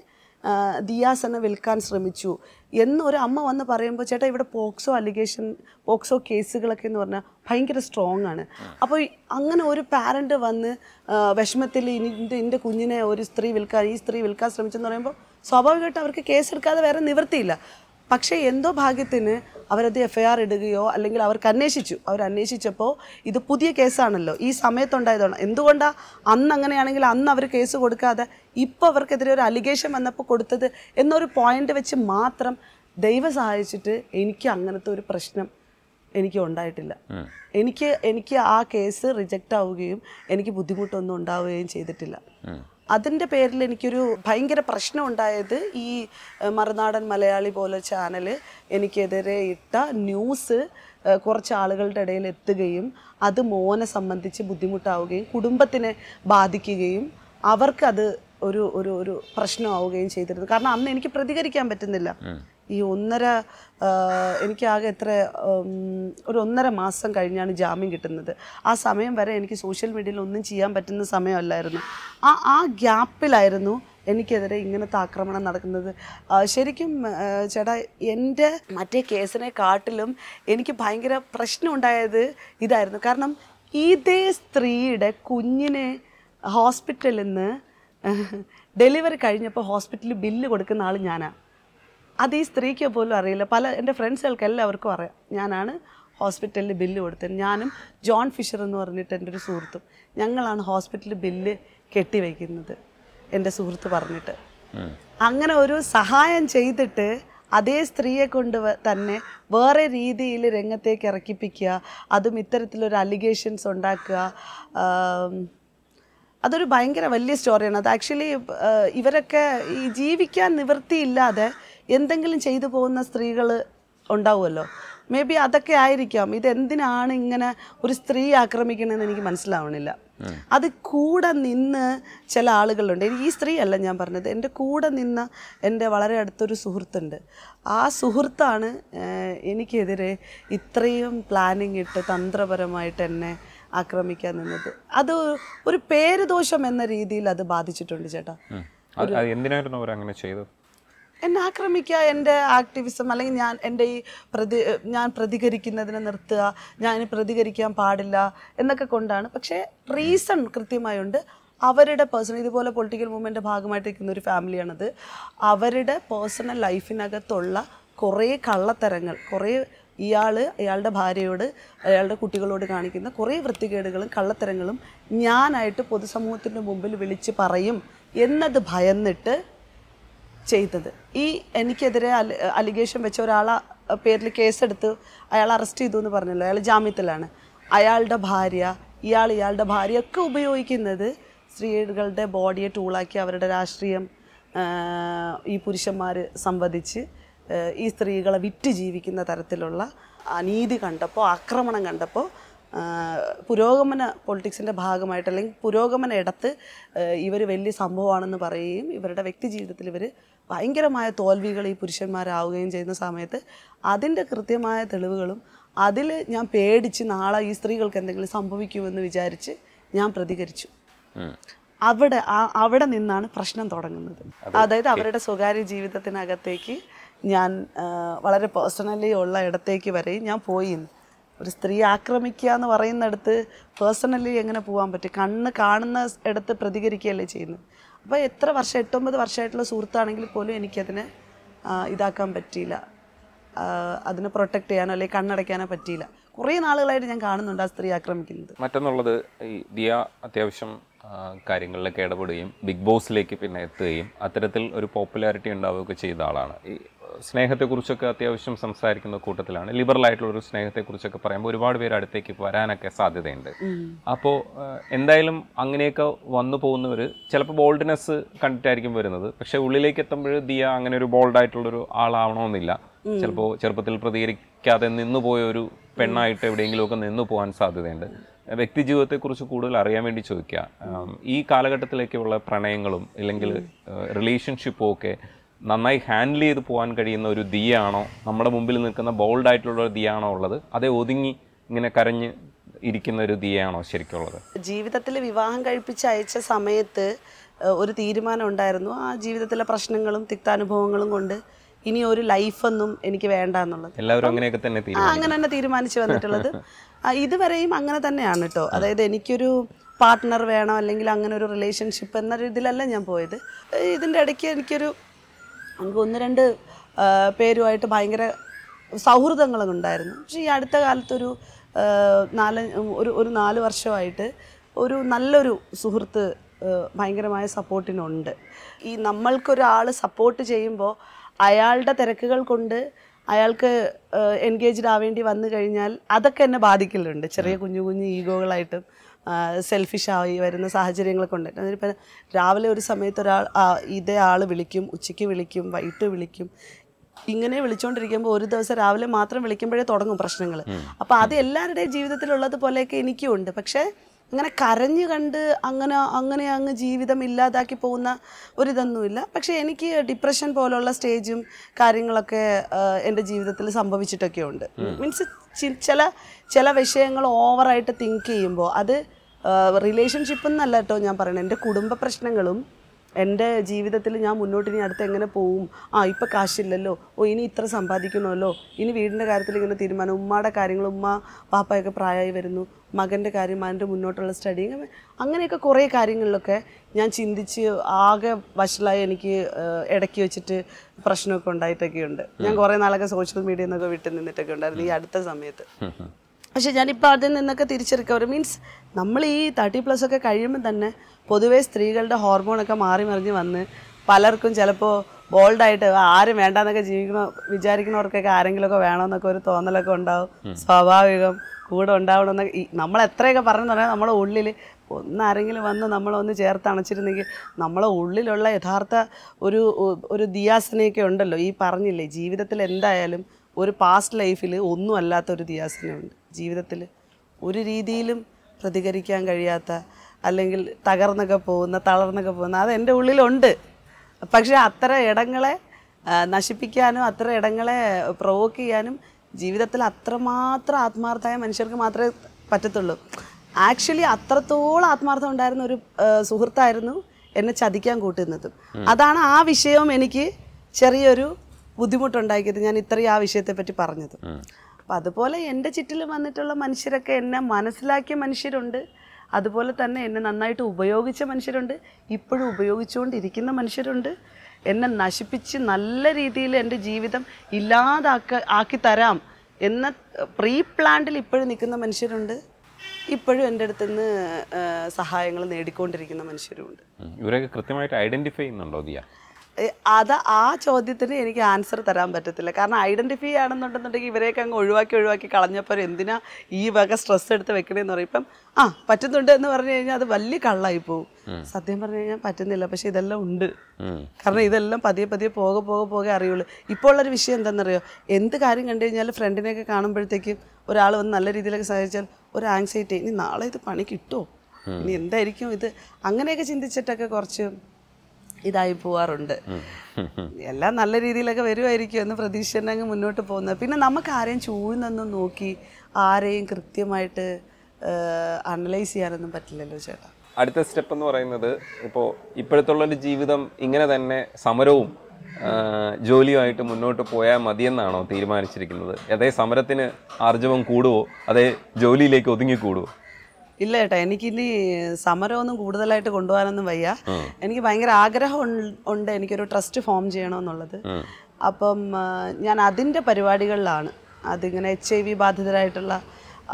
ദിയാസനെ വിൽക്കാൻ ശ്രമിച്ചു എന്നൊരു അമ്മ വന്ന് പറയുമ്പോൾ ചേട്ടാ ഇവിടെ പോക്സോ അലിഗേഷൻ പോക്സോ കേസുകളൊക്കെ എന്ന് പറഞ്ഞാൽ ഭയങ്കര സ്ട്രോങ് ആണ് അപ്പോൾ അങ്ങനെ ഒരു പാരൻ്റ് വന്ന് വിഷമത്തിൽ എൻ്റെ എൻ്റെ കുഞ്ഞിനെ ഒരു സ്ത്രീ വിൽക്കാൻ ഈ സ്ത്രീ വിൽക്കാൻ ശ്രമിച്ചെന്ന് പറയുമ്പോൾ സ്വാഭാവികമായിട്ട് അവർക്ക് കേസെടുക്കാതെ വേറെ നിവൃത്തിയില്ല പക്ഷേ എന്തോ ഭാഗ്യത്തിന് അവരത് എഫ് ഐ ആർ ഇടുകയോ അല്ലെങ്കിൽ അവർക്ക് അന്വേഷിച്ചു അവർ അന്വേഷിച്ചപ്പോൾ ഇത് പുതിയ കേസാണല്ലോ ഈ സമയത്തുണ്ടായതാണ് എന്തുകൊണ്ടാണ് അന്ന് അങ്ങനെയാണെങ്കിൽ അന്ന് അവർ കേസ് കൊടുക്കാതെ ഇപ്പോൾ അവർക്കെതിരെ ഒരു അലിഗേഷൻ വന്നപ്പോൾ കൊടുത്തത് എന്നൊരു പോയിന്റ് വെച്ച് മാത്രം ദൈവം സഹായിച്ചിട്ട് എനിക്ക് അങ്ങനത്തെ ഒരു പ്രശ്നം എനിക്ക് ഉണ്ടായിട്ടില്ല എനിക്ക് എനിക്ക് ആ കേസ് റിജക്റ്റ് ആവുകയും എനിക്ക് ബുദ്ധിമുട്ടൊന്നും ഉണ്ടാവുകയും ചെയ്തിട്ടില്ല അതിൻ്റെ പേരിൽ എനിക്കൊരു ഭയങ്കര പ്രശ്നം ഉണ്ടായത് ഈ മറുനാടൻ മലയാളി പോലെ ചാനൽ എനിക്കെതിരെ ഇട്ട ന്യൂസ് കുറച്ച് ആളുകളുടെ ഇടയിൽ എത്തുകയും അത് മോനെ സംബന്ധിച്ച് ബുദ്ധിമുട്ടാവുകയും കുടുംബത്തിനെ ബാധിക്കുകയും അവർക്കത് ഒരു ഒരു ഒരു പ്രശ്നമാവുകയും ചെയ്തിരുന്നു കാരണം അന്ന് എനിക്ക് പ്രതികരിക്കാൻ പറ്റുന്നില്ല ഈ ഒന്നര എനിക്കാകെ എത്ര ഒരു ഒന്നര മാസം കഴിഞ്ഞാണ് ജാമ്യം കിട്ടുന്നത് ആ സമയം വരെ എനിക്ക് സോഷ്യൽ മീഡിയയിൽ ഒന്നും ചെയ്യാൻ പറ്റുന്ന സമയമല്ലായിരുന്നു ആ ആ ഗ്യാപ്പിലായിരുന്നു എനിക്കെതിരെ ഇങ്ങനത്തെ ആക്രമണം നടക്കുന്നത് ശരിക്കും ചേട്ടാ എൻ്റെ മറ്റേ കേസിനെ കാട്ടിലും എനിക്ക് ഭയങ്കര പ്രശ്നമുണ്ടായത് ഇതായിരുന്നു കാരണം ഇതേ സ്ത്രീയുടെ കുഞ്ഞിനെ ഹോസ്പിറ്റലിൽ നിന്ന് ഡെലിവറി കഴിഞ്ഞപ്പോൾ ഹോസ്പിറ്റലിൽ ബില്ല് കൊടുക്കുന്ന ആൾ ഞാനാണ് അത് ഈ സ്ത്രീക്ക് പോലും അറിയില്ല പല എൻ്റെ ഫ്രണ്ട്സുകൾക്ക് എല്ലാവർക്കും അറിയാം ഞാനാണ് ഹോസ്പിറ്റലിൽ ബില്ല് കൊടുത്തത് ഞാനും ജോൺ ഫിഷർ എന്ന് പറഞ്ഞിട്ട് എൻ്റെ ഒരു സുഹൃത്തും ഞങ്ങളാണ് ഹോസ്പിറ്റലിൽ ബില്ല് കെട്ടിവെക്കുന്നത് എൻ്റെ സുഹൃത്ത് പറഞ്ഞിട്ട് അങ്ങനെ ഒരു സഹായം ചെയ്തിട്ട് അതേ സ്ത്രീയെ കൊണ്ട് തന്നെ വേറെ രീതിയിൽ രംഗത്തേക്ക് ഇറക്കിപ്പിക്കുക അതും ഇത്തരത്തിലൊരു അലിഗേഷൻസ് ഉണ്ടാക്കുക അതൊരു ഭയങ്കര വലിയ സ്റ്റോറിയാണ് അത് ആക്ച്വലി ഇവരൊക്കെ ഈ ജീവിക്കാൻ നിവൃത്തിയില്ലാതെ എന്തെങ്കിലും ചെയ്തു പോകുന്ന സ്ത്രീകൾ ഉണ്ടാവുമല്ലോ മേ ബി അതൊക്കെ ആയിരിക്കാം ഇതെന്തിനാണ് ഇങ്ങനെ ഒരു സ്ത്രീ ആക്രമിക്കണമെന്ന് എനിക്ക് മനസ്സിലാവണില്ല അത് കൂടെ നിന്ന് ചില ആളുകളുണ്ട് ഈ സ്ത്രീയല്ല ഞാൻ പറഞ്ഞത് എൻ്റെ കൂടെ നിന്ന എൻ്റെ വളരെ അടുത്തൊരു സുഹൃത്തുണ്ട് ആ സുഹൃത്താണ് എനിക്കെതിരെ ഇത്രയും പ്ലാനിങ് ഇട്ട് തന്ത്രപരമായിട്ട് എന്നെ ആക്രമിക്കാൻ നിന്നത് അത് ഒരു പേരുദോഷം എന്ന രീതിയിൽ അത് ബാധിച്ചിട്ടുണ്ട് ചേട്ടാ എന്തിനായിരുന്നു അവർ അങ്ങനെ ചെയ്തത് എന്നെ ആക്രമിക്കുക എൻ്റെ ആക്ടിവിസം അല്ലെങ്കിൽ ഞാൻ എൻ്റെ ഈ പ്രതി ഞാൻ പ്രതികരിക്കുന്നതിനെ നിർത്തുക ഞാൻ പ്രതികരിക്കാൻ പാടില്ല എന്നൊക്കെ കൊണ്ടാണ് പക്ഷേ റീസൺ കൃത്യമായുണ്ട് അവരുടെ പേഴ്സണൽ ഇതുപോലെ പൊളിറ്റിക്കൽ മൂവ്മെൻ്റിൻ്റെ ഭാഗമായിട്ട് നിൽക്കുന്ന ഒരു ഫാമിലിയാണത് അവരുടെ പേഴ്സണൽ ലൈഫിനകത്തുള്ള കുറേ കള്ളത്തരങ്ങൾ കുറേ ഇയാൾ ഇയാളുടെ ഭാര്യയോട് അയാളുടെ കുട്ടികളോട് കാണിക്കുന്ന കുറേ വൃത്തികേടുകളും കള്ളത്തരങ്ങളും ഞാനായിട്ട് പൊതുസമൂഹത്തിൻ്റെ മുമ്പിൽ വിളിച്ച് പറയും എന്നത് ഭയന്നിട്ട് ചെയ്തത് ഈ എനിക്കെതിരെ അലിഗേഷൻ വെച്ച ഒരാളെ പേരിൽ കേസെടുത്ത് അയാൾ അറസ്റ്റ് ചെയ്തു എന്ന് പറഞ്ഞല്ലോ അയാൾ ജാമ്യത്തിലാണ് അയാളുടെ ഭാര്യ ഇയാൾ ഇയാളുടെ ഭാര്യയൊക്കെ ഉപയോഗിക്കുന്നത് സ്ത്രീകളുടെ ബോഡിയെ ടൂളാക്കി അവരുടെ രാഷ്ട്രീയം ഈ പുരുഷന്മാർ സംവദിച്ച് ഈ സ്ത്രീകളെ വിറ്റ് ജീവിക്കുന്ന തരത്തിലുള്ള അനീതി കണ്ടപ്പോൾ ആക്രമണം കണ്ടപ്പോൾ പുരോഗമന പൊളിറ്റിക്സിൻ്റെ ഭാഗമായിട്ട് അല്ലെങ്കിൽ പുരോഗമന ഇടത്ത് ഇവർ വലിയ സംഭവമാണെന്ന് പറയുകയും ഇവരുടെ വ്യക്തി ജീവിതത്തിൽ ഇവർ ഭയങ്കരമായ തോൽവികൾ ഈ പുരുഷന്മാരാവുകയും ചെയ്യുന്ന സമയത്ത് അതിൻ്റെ കൃത്യമായ തെളിവുകളും അതിൽ ഞാൻ പേടിച്ച് നാളെ ഈ സ്ത്രീകൾക്ക് എന്തെങ്കിലും സംഭവിക്കുമെന്ന് വിചാരിച്ച് ഞാൻ പ്രതികരിച്ചു അവിടെ അവിടെ നിന്നാണ് പ്രശ്നം തുടങ്ങുന്നത് അതായത് അവരുടെ സ്വകാര്യ ജീവിതത്തിനകത്തേക്ക് ഞാൻ വളരെ പേഴ്സണലി ഉള്ള ഇടത്തേക്ക് വരെ ഞാൻ പോയി ഒരു സ്ത്രീ ആക്രമിക്കുക എന്ന് പറയുന്നിടത്ത് പേഴ്സണലി എങ്ങനെ പോകാൻ പറ്റും കണ്ണ് കാണുന്ന ഇടത്ത് പ്രതികരിക്കുകയല്ലേ ചെയ്യുന്നത് അപ്പോൾ എത്ര വർഷം എട്ടൊമ്പത് വർഷമായിട്ടുള്ള സുഹൃത്താണെങ്കിൽ പോലും എനിക്കതിനെ ഇതാക്കാൻ പറ്റിയില്ല അതിനെ പ്രൊട്ടക്ട് ചെയ്യാനോ അല്ലെങ്കിൽ കണ്ണടയ്ക്കാനോ പറ്റിയില്ല കുറേ നാളുകളായിട്ട് ഞാൻ കാണുന്നുണ്ട് ആ സ്ത്രീ ആക്രമിക്കുന്നത് മറ്റൊന്നുള്ളത് ഈ ദിയ അത്യാവശ്യം കാര്യങ്ങളിലൊക്കെ ഇടപെടുകയും ബിഗ് ബോസിലേക്ക് പിന്നെ എത്തുകയും അത്തരത്തിൽ ഒരു പോപ്പുലാരിറ്റി ഉണ്ടാവുകയൊക്കെ ചെയ്ത ആളാണ് ഈ സ്നേഹത്തെക്കുറിച്ചൊക്കെ അത്യാവശ്യം സംസാരിക്കുന്ന കൂട്ടത്തിലാണ് ലിബറൽ ആയിട്ടുള്ള ഒരു സ്നേഹത്തെക്കുറിച്ചൊക്കെ പറയുമ്പോൾ ഒരുപാട് പേര് അടുത്തേക്ക് വരാനൊക്കെ സാധ്യതയുണ്ട് അപ്പോൾ എന്തായാലും അങ്ങനെയൊക്കെ വന്നു പോകുന്നവർ ചിലപ്പോൾ ബോൾഡ്നെസ് കണ്ടിട്ടായിരിക്കും വരുന്നത് പക്ഷേ ഉള്ളിലേക്ക് എത്തുമ്പോൾ ദിയ അങ്ങനെ ഒരു ബോൾഡ് ആയിട്ടുള്ളൊരു ആളാവണമെന്നില്ല ചിലപ്പോൾ ചെറുപ്പത്തിൽ പ്രതികരിക്കാതെ നിന്നുപോയ ഒരു പെണ്ണായിട്ട് എവിടെയെങ്കിലുമൊക്കെ നിന്നു പോകാൻ സാധ്യതയുണ്ട് വ്യക്തി ജീവിതത്തെക്കുറിച്ച് കൂടുതൽ അറിയാൻ വേണ്ടി ചോദിക്കുക ഈ കാലഘട്ടത്തിലേക്കുള്ള പ്രണയങ്ങളും ഇല്ലെങ്കിൽ റിലേഷൻഷിപ്പും ഒക്കെ നന്നായി ഹാൻഡിൽ ചെയ്ത് പോകാൻ കഴിയുന്ന ഒരു ദിയാണോ നമ്മുടെ മുമ്പിൽ നിൽക്കുന്ന ബോൾഡ് ആയിട്ടുള്ള ഒരു ദിയാണോ ഉള്ളത് അതേ ഒതുങ്ങി ഇങ്ങനെ കരഞ്ഞ് ഇരിക്കുന്ന ഒരു ദിയാണോ ശരിക്കുള്ളത് ജീവിതത്തിൽ വിവാഹം കഴിപ്പിച്ച് അയച്ച സമയത്ത് ഒരു തീരുമാനം ഉണ്ടായിരുന്നു ആ ജീവിതത്തിലെ പ്രശ്നങ്ങളും തിക്താനുഭവങ്ങളും കൊണ്ട് ഇനി ഒരു ലൈഫൊന്നും എനിക്ക് വേണ്ട എന്നുള്ളത് എല്ലാവരും അങ്ങനെയൊക്കെ തന്നെ അങ്ങനെ തന്നെ തീരുമാനിച്ചു വന്നിട്ടുള്ളത് ഇതുവരെയും അങ്ങനെ തന്നെയാണ് കേട്ടോ അതായത് എനിക്കൊരു പാർട്ട്ണർ വേണം അല്ലെങ്കിൽ അങ്ങനെ ഒരു റിലേഷൻഷിപ്പ് എന്ന രീതിയിലല്ല ഞാൻ പോയത് ഇതിൻ്റെ ഇടയ്ക്ക് എനിക്കൊരു നമുക്ക് ഒന്ന് രണ്ട് പേരുമായിട്ട് ഭയങ്കര സൗഹൃദങ്ങളൊക്കെ ഉണ്ടായിരുന്നു പക്ഷേ ഈ അടുത്ത കാലത്തൊരു നാല് ഒരു ഒരു നാല് വർഷമായിട്ട് ഒരു നല്ലൊരു സുഹൃത്ത് ഭയങ്കരമായ സപ്പോർട്ടിനുണ്ട് ഈ നമ്മൾക്കൊരാൾ സപ്പോർട്ട് ചെയ്യുമ്പോൾ അയാളുടെ തിരക്കുകൾ കൊണ്ട് അയാൾക്ക് എൻഗേജ്ഡ് ആവേണ്ടി വന്നു കഴിഞ്ഞാൽ അതൊക്കെ എന്നെ ബാധിക്കലുണ്ട് ചെറിയ കുഞ്ഞു കുഞ്ഞു ഈഗോകളായിട്ടും സെൽഫിഷായി വരുന്ന സാഹചര്യങ്ങളൊക്കെ ഉണ്ട് അതിപ്പോൾ രാവിലെ ഒരു സമയത്ത് ഒരാൾ ഇതേ ആൾ വിളിക്കും ഉച്ചയ്ക്ക് വിളിക്കും വൈകിട്ട് വിളിക്കും ഇങ്ങനെ വിളിച്ചുകൊണ്ടിരിക്കുമ്പോൾ ഒരു ദിവസം രാവിലെ മാത്രം വിളിക്കുമ്പോഴേ തുടങ്ങും പ്രശ്നങ്ങൾ അപ്പോൾ അത് എല്ലാവരുടെയും ജീവിതത്തിലുള്ളത് പോലെയൊക്കെ എനിക്കും ഉണ്ട് പക്ഷേ അങ്ങനെ കരഞ്ഞു കണ്ട് അങ്ങനെ അങ്ങനെ അങ്ങ് ജീവിതം ഇല്ലാതാക്കി പോകുന്ന ഒരിതൊന്നുമില്ല പക്ഷേ എനിക്ക് ഡിപ്രഷൻ പോലുള്ള സ്റ്റേജും കാര്യങ്ങളൊക്കെ എൻ്റെ ജീവിതത്തിൽ സംഭവിച്ചിട്ടൊക്കെ ഉണ്ട് മീൻസ് ചില ചില വിഷയങ്ങൾ ഓവറായിട്ട് തിങ്ക് ചെയ്യുമ്പോൾ അത് റിലേഷൻഷിപ്പ് എന്നല്ല കേട്ടോ ഞാൻ പറയുന്നത് എൻ്റെ കുടുംബ പ്രശ്നങ്ങളും എൻ്റെ ജീവിതത്തിൽ ഞാൻ മുന്നോട്ട് ഇനി അടുത്ത് എങ്ങനെ പോവും ആ ഇപ്പം കാശില്ലല്ലോ ഓ ഇനി ഇത്ര സമ്പാദിക്കണമല്ലോ ഇനി വീടിൻ്റെ കാര്യത്തിൽ ഇങ്ങനെ തീരുമാനം ഉമ്മയുടെ കാര്യങ്ങൾ ഉമ്മ പാപ്പയൊക്കെ പ്രായമായി വരുന്നു മകൻ്റെ കാര്യം മകൻ്റെ മുന്നോട്ടുള്ള സ്റ്റഡി അങ്ങനെയൊക്കെ കുറേ കാര്യങ്ങളിലൊക്കെ ഞാൻ ചിന്തിച്ച് ആകെ വഷളായി എനിക്ക് ഇടയ്ക്ക് വെച്ചിട്ട് പ്രശ്നമൊക്കെ ഉണ്ടായിട്ടൊക്കെയുണ്ട് ഞാൻ കുറേ നാളൊക്കെ സോഷ്യൽ മീഡിയയിൽ നിന്നൊക്കെ വിട്ടു നിന്നിട്ടൊക്കെ ഉണ്ടായിരുന്നു ഈ അടുത്ത സമയത്ത് പക്ഷെ ഞാനിപ്പോൾ അതിൽ നിന്നൊക്കെ തിരിച്ചെടുക്കവർ മീൻസ് നമ്മൾ ഈ തേർട്ടി പ്ലസ് ഒക്കെ കഴിയുമ്പോൾ തന്നെ പൊതുവേ സ്ത്രീകളുടെ ഹോർമോണൊക്കെ മാറി മറിഞ്ഞ് വന്ന് പലർക്കും ചിലപ്പോൾ ബോൾഡായിട്ട് ആരും വേണ്ടെന്നൊക്കെ ജീവിക്കുന്ന വിചാരിക്കുന്നവർക്കൊക്കെ ആരെങ്കിലുമൊക്കെ വേണമെന്നൊക്കെ ഒരു തോന്നലൊക്കെ ഉണ്ടാവും സ്വാഭാവികം കൂടെ ഈ നമ്മൾ എത്രയൊക്കെ പറഞ്ഞു തുടങ്ങിയാൽ നമ്മളെ ഉള്ളിൽ ഒന്നാരെങ്കിലും വന്ന് നമ്മളൊന്ന് ചേർത്ത് അണച്ചിരുന്നെങ്കിൽ നമ്മളെ ഉള്ളിലുള്ള യഥാർത്ഥ ഒരു ഒരു ദിയാസനയൊക്കെ ഉണ്ടല്ലോ ഈ പറഞ്ഞില്ലേ ജീവിതത്തിൽ എന്തായാലും ഒരു പാസ്റ്റ് ലൈഫിൽ ഒന്നും അല്ലാത്തൊരു ദിയാസനയുണ്ട് ജീവിതത്തിൽ ഒരു രീതിയിലും പ്രതികരിക്കാൻ കഴിയാത്ത അല്ലെങ്കിൽ തകർന്നൊക്കെ പോകുന്ന തളർന്നൊക്കെ പോകുന്ന അത് എൻ്റെ ഉള്ളിലുണ്ട് പക്ഷേ അത്തരം ഇടങ്ങളെ നശിപ്പിക്കാനും അത്തരം ഇടങ്ങളെ പ്രൊവോക്ക് ചെയ്യാനും ജീവിതത്തിൽ അത്രമാത്രം ആത്മാർത്ഥമായ മനുഷ്യർക്ക് മാത്രമേ പറ്റത്തുള്ളൂ ആക്ച്വലി അത്രത്തോളം ആത്മാർത്ഥം ഉണ്ടായിരുന്ന ഒരു സുഹൃത്തായിരുന്നു എന്നെ ചതിക്കാൻ കൂട്ടുന്നത് അതാണ് ആ വിഷയവും എനിക്ക് ചെറിയൊരു ബുദ്ധിമുട്ടുണ്ടാക്കിയത് ഞാൻ ഇത്രയും ആ വിഷയത്തെപ്പറ്റി പറഞ്ഞത് അപ്പം അതുപോലെ എൻ്റെ ചുറ്റിൽ വന്നിട്ടുള്ള മനുഷ്യരൊക്കെ എന്നെ മനസ്സിലാക്കിയ മനുഷ്യരുണ്ട് അതുപോലെ തന്നെ എന്നെ നന്നായിട്ട് ഉപയോഗിച്ച മനുഷ്യരുണ്ട് ഇപ്പോഴും ഉപയോഗിച്ചുകൊണ്ടിരിക്കുന്ന മനുഷ്യരുണ്ട് എന്നെ നശിപ്പിച്ച് നല്ല രീതിയിൽ എൻ്റെ ജീവിതം ഇല്ലാതാക്ക ആക്കി തരാം എന്ന പ്രീ പ്ലാൻഡിൽ ഇപ്പോഴും നിൽക്കുന്ന മനുഷ്യരുണ്ട് ഇപ്പോഴും എൻ്റെ അടുത്ത് നിന്ന് സഹായങ്ങൾ നേടിക്കൊണ്ടിരിക്കുന്ന മനുഷ്യരുണ്ട് ഇവരൊക്കെ കൃത്യമായിട്ട് ഐഡൻറ്റിഫൈ ചെയ്യുന്നുണ്ടോ ദിയ അത് ആ ചോദ്യത്തിന് എനിക്ക് ആൻസർ തരാൻ പറ്റത്തില്ല കാരണം ഐഡൻറ്റിഫൈ ആണെന്നുണ്ടെന്നുണ്ടെങ്കിൽ ഇവരെയൊക്കെ അങ്ങ് ഒഴിവാക്കി ഒഴിവാക്കി കളഞ്ഞപ്പോൾ എന്തിനാ ഈ വക സ്ട്രെസ് എടുത്ത് വെക്കണേന്ന് പറയും ആ പറ്റുന്നുണ്ട് എന്ന് പറഞ്ഞു കഴിഞ്ഞാൽ അത് വലിയ കള്ളായി പോവും സത്യം പറഞ്ഞു കഴിഞ്ഞാൽ പറ്റുന്നില്ല പക്ഷെ ഇതെല്ലാം ഉണ്ട് കാരണം ഇതെല്ലാം പതിയെ പതിയെ പോകെ പോകെ പോകെ അറിയുള്ളൂ ഇപ്പോൾ ഉള്ളൊരു വിഷയം എന്താണെന്നറിയോ എന്ത് കാര്യം കണ്ടു കഴിഞ്ഞാൽ ഫ്രണ്ടിനെയൊക്കെ കാണുമ്പോഴത്തേക്കും ഒരാൾ വന്ന് നല്ല രീതിയിലൊക്കെ സഹായിച്ചാൽ ഒരു ആങ്സൈറ്റി ഇനി നാളെ ഇത് പണി കിട്ടുമോ ഇനി എന്തായിരിക്കും ഇത് അങ്ങനെയൊക്കെ ചിന്തിച്ചിട്ടൊക്കെ കുറച്ച് ഇതായി പോവാറുണ്ട് എല്ലാം നല്ല രീതിയിലൊക്കെ വരുമായിരിക്കും എന്ന് പ്രതീക്ഷ മുന്നോട്ട് പോകുന്നത് പിന്നെ നമുക്ക് ആരെയും ചൂഴ്ന്നൊന്നും നോക്കി ആരെയും കൃത്യമായിട്ട് അനലൈസ് ചെയ്യാനൊന്നും പറ്റില്ലല്ലോ ചേട്ടാ അടുത്ത സ്റ്റെപ്പ് എന്ന് പറയുന്നത് ഇപ്പോൾ ഇപ്പോഴത്തുള്ള ഒരു ജീവിതം ഇങ്ങനെ തന്നെ സമരവും ജോലിയുമായിട്ട് മുന്നോട്ട് പോയാൽ മതിയെന്നാണോ തീരുമാനിച്ചിരിക്കുന്നത് അതേ സമരത്തിന് ആർജവം കൂടുവോ അതേ ജോലിയിലേക്ക് ഒതുങ്ങി കൂടുവോ ഇല്ല ചേട്ടാ എനിക്കിനി സമരമൊന്നും കൂടുതലായിട്ട് കൊണ്ടുപോകാനൊന്നും വയ്യ എനിക്ക് ഭയങ്കര ആഗ്രഹം ഉണ്ട് എനിക്കൊരു ട്രസ്റ്റ് ഫോം ചെയ്യണമെന്നുള്ളത് അപ്പം ഞാൻ അതിൻ്റെ പരിപാടികളിലാണ് അതിങ്ങനെ എച്ച് ഐ വി ബാധിതരായിട്ടുള്ള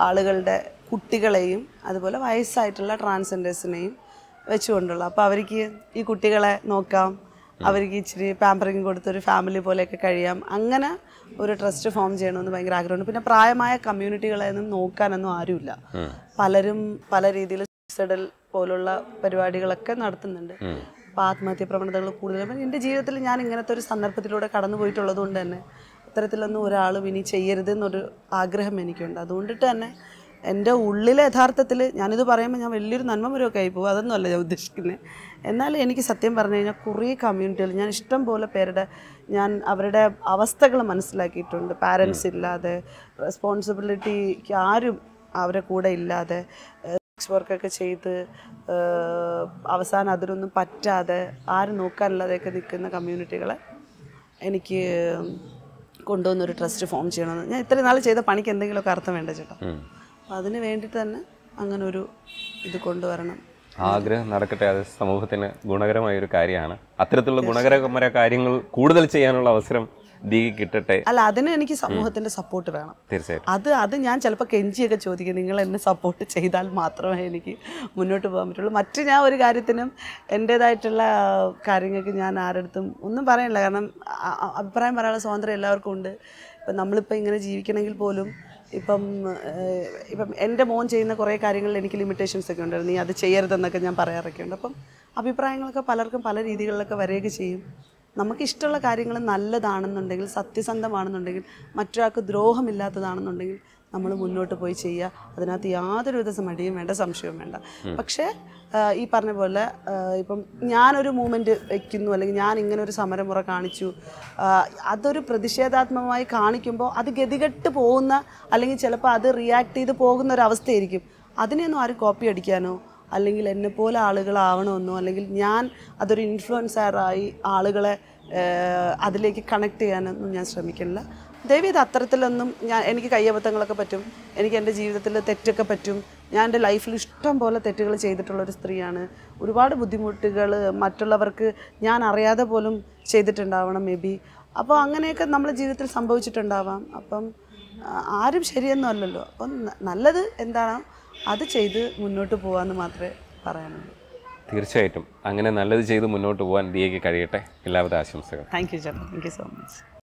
ആളുകളുടെ കുട്ടികളെയും അതുപോലെ വയസ്സായിട്ടുള്ള ട്രാൻസ്ജെൻഡേഴ്സിനെയും വെച്ചുകൊണ്ടുള്ള അപ്പോൾ അവർക്ക് ഈ കുട്ടികളെ നോക്കാം അവർക്ക് ഇച്ചിരി പാമ്പറിങ് കൊടുത്തൊരു ഫാമിലി പോലെയൊക്കെ കഴിയാം അങ്ങനെ ഒരു ട്രസ്റ്റ് ഫോം ചെയ്യണമെന്ന് ഭയങ്കര ആഗ്രഹമുണ്ട് പിന്നെ പ്രായമായ കമ്മ്യൂണിറ്റികളെയൊന്നും നോക്കാനൊന്നും ആരുമില്ല പലരും പല രീതിയിൽ സൈഡൽ പോലുള്ള പരിപാടികളൊക്കെ നടത്തുന്നുണ്ട് അപ്പോൾ ആത്മഹത്യ പ്രവണതകൾ കൂടുതലും എൻ്റെ ജീവിതത്തിൽ ഞാൻ ഇങ്ങനത്തെ ഒരു സന്ദർഭത്തിലൂടെ കടന്നു പോയിട്ടുള്ളത് കൊണ്ട് തന്നെ ഇത്തരത്തിലൊന്നും ഒരാളും ഇനി ചെയ്യരുത് എന്നൊരു ആഗ്രഹം എനിക്കുണ്ട് അതുകൊണ്ടിട്ട് തന്നെ എൻ്റെ ഉള്ളിൽ യഥാർത്ഥത്തിൽ ഞാനിത് പറയുമ്പോൾ ഞാൻ വലിയൊരു നന്മ മുരമൊക്കെ ആയി പോകും അതൊന്നുമല്ല ഞാൻ ഉദ്ദേശിക്കുന്നത് എന്നാൽ എനിക്ക് സത്യം പറഞ്ഞു കഴിഞ്ഞാൽ കുറേ കമ്മ്യൂണിറ്റികൾ ഞാൻ ഇഷ്ടം പോലെ പേരുടെ ഞാൻ അവരുടെ അവസ്ഥകൾ മനസ്സിലാക്കിയിട്ടുണ്ട് പാരൻസ് ഇല്ലാതെ റെസ്പോൺസിബിലിറ്റിക്ക് ആരും അവരെ കൂടെ ഇല്ലാതെ സെക്സ് വർക്കൊക്കെ ചെയ്ത് അവസാനം അതിനൊന്നും പറ്റാതെ ആരും നോക്കാനില്ലാതെയൊക്കെ നിൽക്കുന്ന കമ്മ്യൂണിറ്റികളെ എനിക്ക് കൊണ്ടുവന്നൊരു ട്രസ്റ്റ് ഫോം ചെയ്യണമെന്ന് ഞാൻ ഇത്രയും നാൾ ചെയ്ത പണിക്ക് എന്തെങ്കിലുമൊക്കെ അർത്ഥം വേണ്ട ചേട്ടാ അതിന് വേണ്ടി തന്നെ അങ്ങനെ ഒരു ഇത് കൊണ്ടുവരണം ആഗ്രഹം നടക്കട്ടെ അത് സമൂഹത്തിന് ഗുണകരമായ ഒരു കാര്യമാണ് അത്തരത്തിലുള്ള ഗുണകരമായ കാര്യങ്ങൾ കൂടുതൽ ചെയ്യാനുള്ള അവസരം കിട്ടട്ടെ അല്ല അതിന് എനിക്ക് സമൂഹത്തിന്റെ സപ്പോർട്ട് വേണം തീർച്ചയായിട്ടും അത് അത് ഞാൻ ചിലപ്പോൾ കെഞ്ചിയൊക്കെ ചോദിക്കും നിങ്ങൾ എന്നെ സപ്പോർട്ട് ചെയ്താൽ മാത്രമേ എനിക്ക് മുന്നോട്ട് പോകാൻ പറ്റുള്ളൂ മറ്റ് ഞാൻ ഒരു കാര്യത്തിനും എൻ്റേതായിട്ടുള്ള കാര്യങ്ങൾക്ക് ഞാൻ ആരടുത്തും ഒന്നും പറയണില്ല കാരണം അഭിപ്രായം പറയാനുള്ള സ്വാതന്ത്ര്യം എല്ലാവർക്കും ഉണ്ട് ഇപ്പം നമ്മളിപ്പോൾ ഇങ്ങനെ ജീവിക്കണമെങ്കിൽ പോലും ഇപ്പം ഇപ്പം എൻ്റെ മോൻ ചെയ്യുന്ന കുറേ കാര്യങ്ങളിൽ എനിക്ക് ലിമിറ്റേഷൻസ് ഒക്കെ ഉണ്ടായിരുന്നു നീ അത് ചെയ്യരുതെന്നൊക്കെ ഞാൻ പറയാറൊക്കെ ഉണ്ട് അപ്പം അഭിപ്രായങ്ങളൊക്കെ പലർക്കും പല രീതികളിലൊക്കെ വരികയൊക്കെ ചെയ്യും നമുക്കിഷ്ടമുള്ള കാര്യങ്ങൾ നല്ലതാണെന്നുണ്ടെങ്കിൽ സത്യസന്ധമാണെന്നുണ്ടെങ്കിൽ മറ്റൊരാൾക്ക് ദ്രോഹമില്ലാത്തതാണെന്നുണ്ടെങ്കിൽ നമ്മൾ മുന്നോട്ട് പോയി ചെയ്യുക അതിനകത്ത് യാതൊരു വിധ മടിയും വേണ്ട സംശയവും വേണ്ട പക്ഷേ ഈ പറഞ്ഞ പോലെ ഇപ്പം ഞാനൊരു മൂവ്മെൻറ്റ് വയ്ക്കുന്നു അല്ലെങ്കിൽ ഞാൻ ഇങ്ങനെ ഒരു സമരമുറ കാണിച്ചു അതൊരു പ്രതിഷേധാത്മകമായി കാണിക്കുമ്പോൾ അത് ഗതികെട്ട് പോകുന്ന അല്ലെങ്കിൽ ചിലപ്പോൾ അത് റിയാക്ട് ചെയ്ത് പോകുന്ന ഒരു അവസ്ഥയായിരിക്കും അതിനെയൊന്നും ആരും കോപ്പി അടിക്കാനോ അല്ലെങ്കിൽ എന്നെ പോലെ ആളുകളാവണമെന്നോ അല്ലെങ്കിൽ ഞാൻ അതൊരു ഇൻഫ്ലുവൻസറായി ആളുകളെ അതിലേക്ക് കണക്ട് ചെയ്യാനൊന്നും ഞാൻ ശ്രമിക്കുന്നില്ല ദേവി ഇത് അത്തരത്തിലൊന്നും ഞാൻ എനിക്ക് കയ്യബദ്ധങ്ങളൊക്കെ പറ്റും എനിക്ക് എൻ്റെ ജീവിതത്തിൽ തെറ്റൊക്കെ പറ്റും ഞാൻ എൻ്റെ ലൈഫിൽ ഇഷ്ടം പോലെ തെറ്റുകൾ ചെയ്തിട്ടുള്ളൊരു സ്ത്രീയാണ് ഒരുപാട് ബുദ്ധിമുട്ടുകൾ മറ്റുള്ളവർക്ക് ഞാൻ അറിയാതെ പോലും ചെയ്തിട്ടുണ്ടാവണം മേ ബി അപ്പോൾ അങ്ങനെയൊക്കെ നമ്മളെ ജീവിതത്തിൽ സംഭവിച്ചിട്ടുണ്ടാവാം അപ്പം ആരും ശരിയൊന്നും അല്ലല്ലോ അപ്പം നല്ലത് എന്താണോ അത് ചെയ്ത് മുന്നോട്ട് പോകാമെന്ന് മാത്രമേ പറയാനുള്ളൂ തീർച്ചയായിട്ടും അങ്ങനെ നല്ലത് ചെയ്ത് മുന്നോട്ട് പോകാൻ ദിയയ്ക്ക് കഴിയട്ടെ എല്ലാവിധ ആശംസകൾ താങ്ക് യു ചേട്ടാ താങ്ക് യു സോ മച്ച്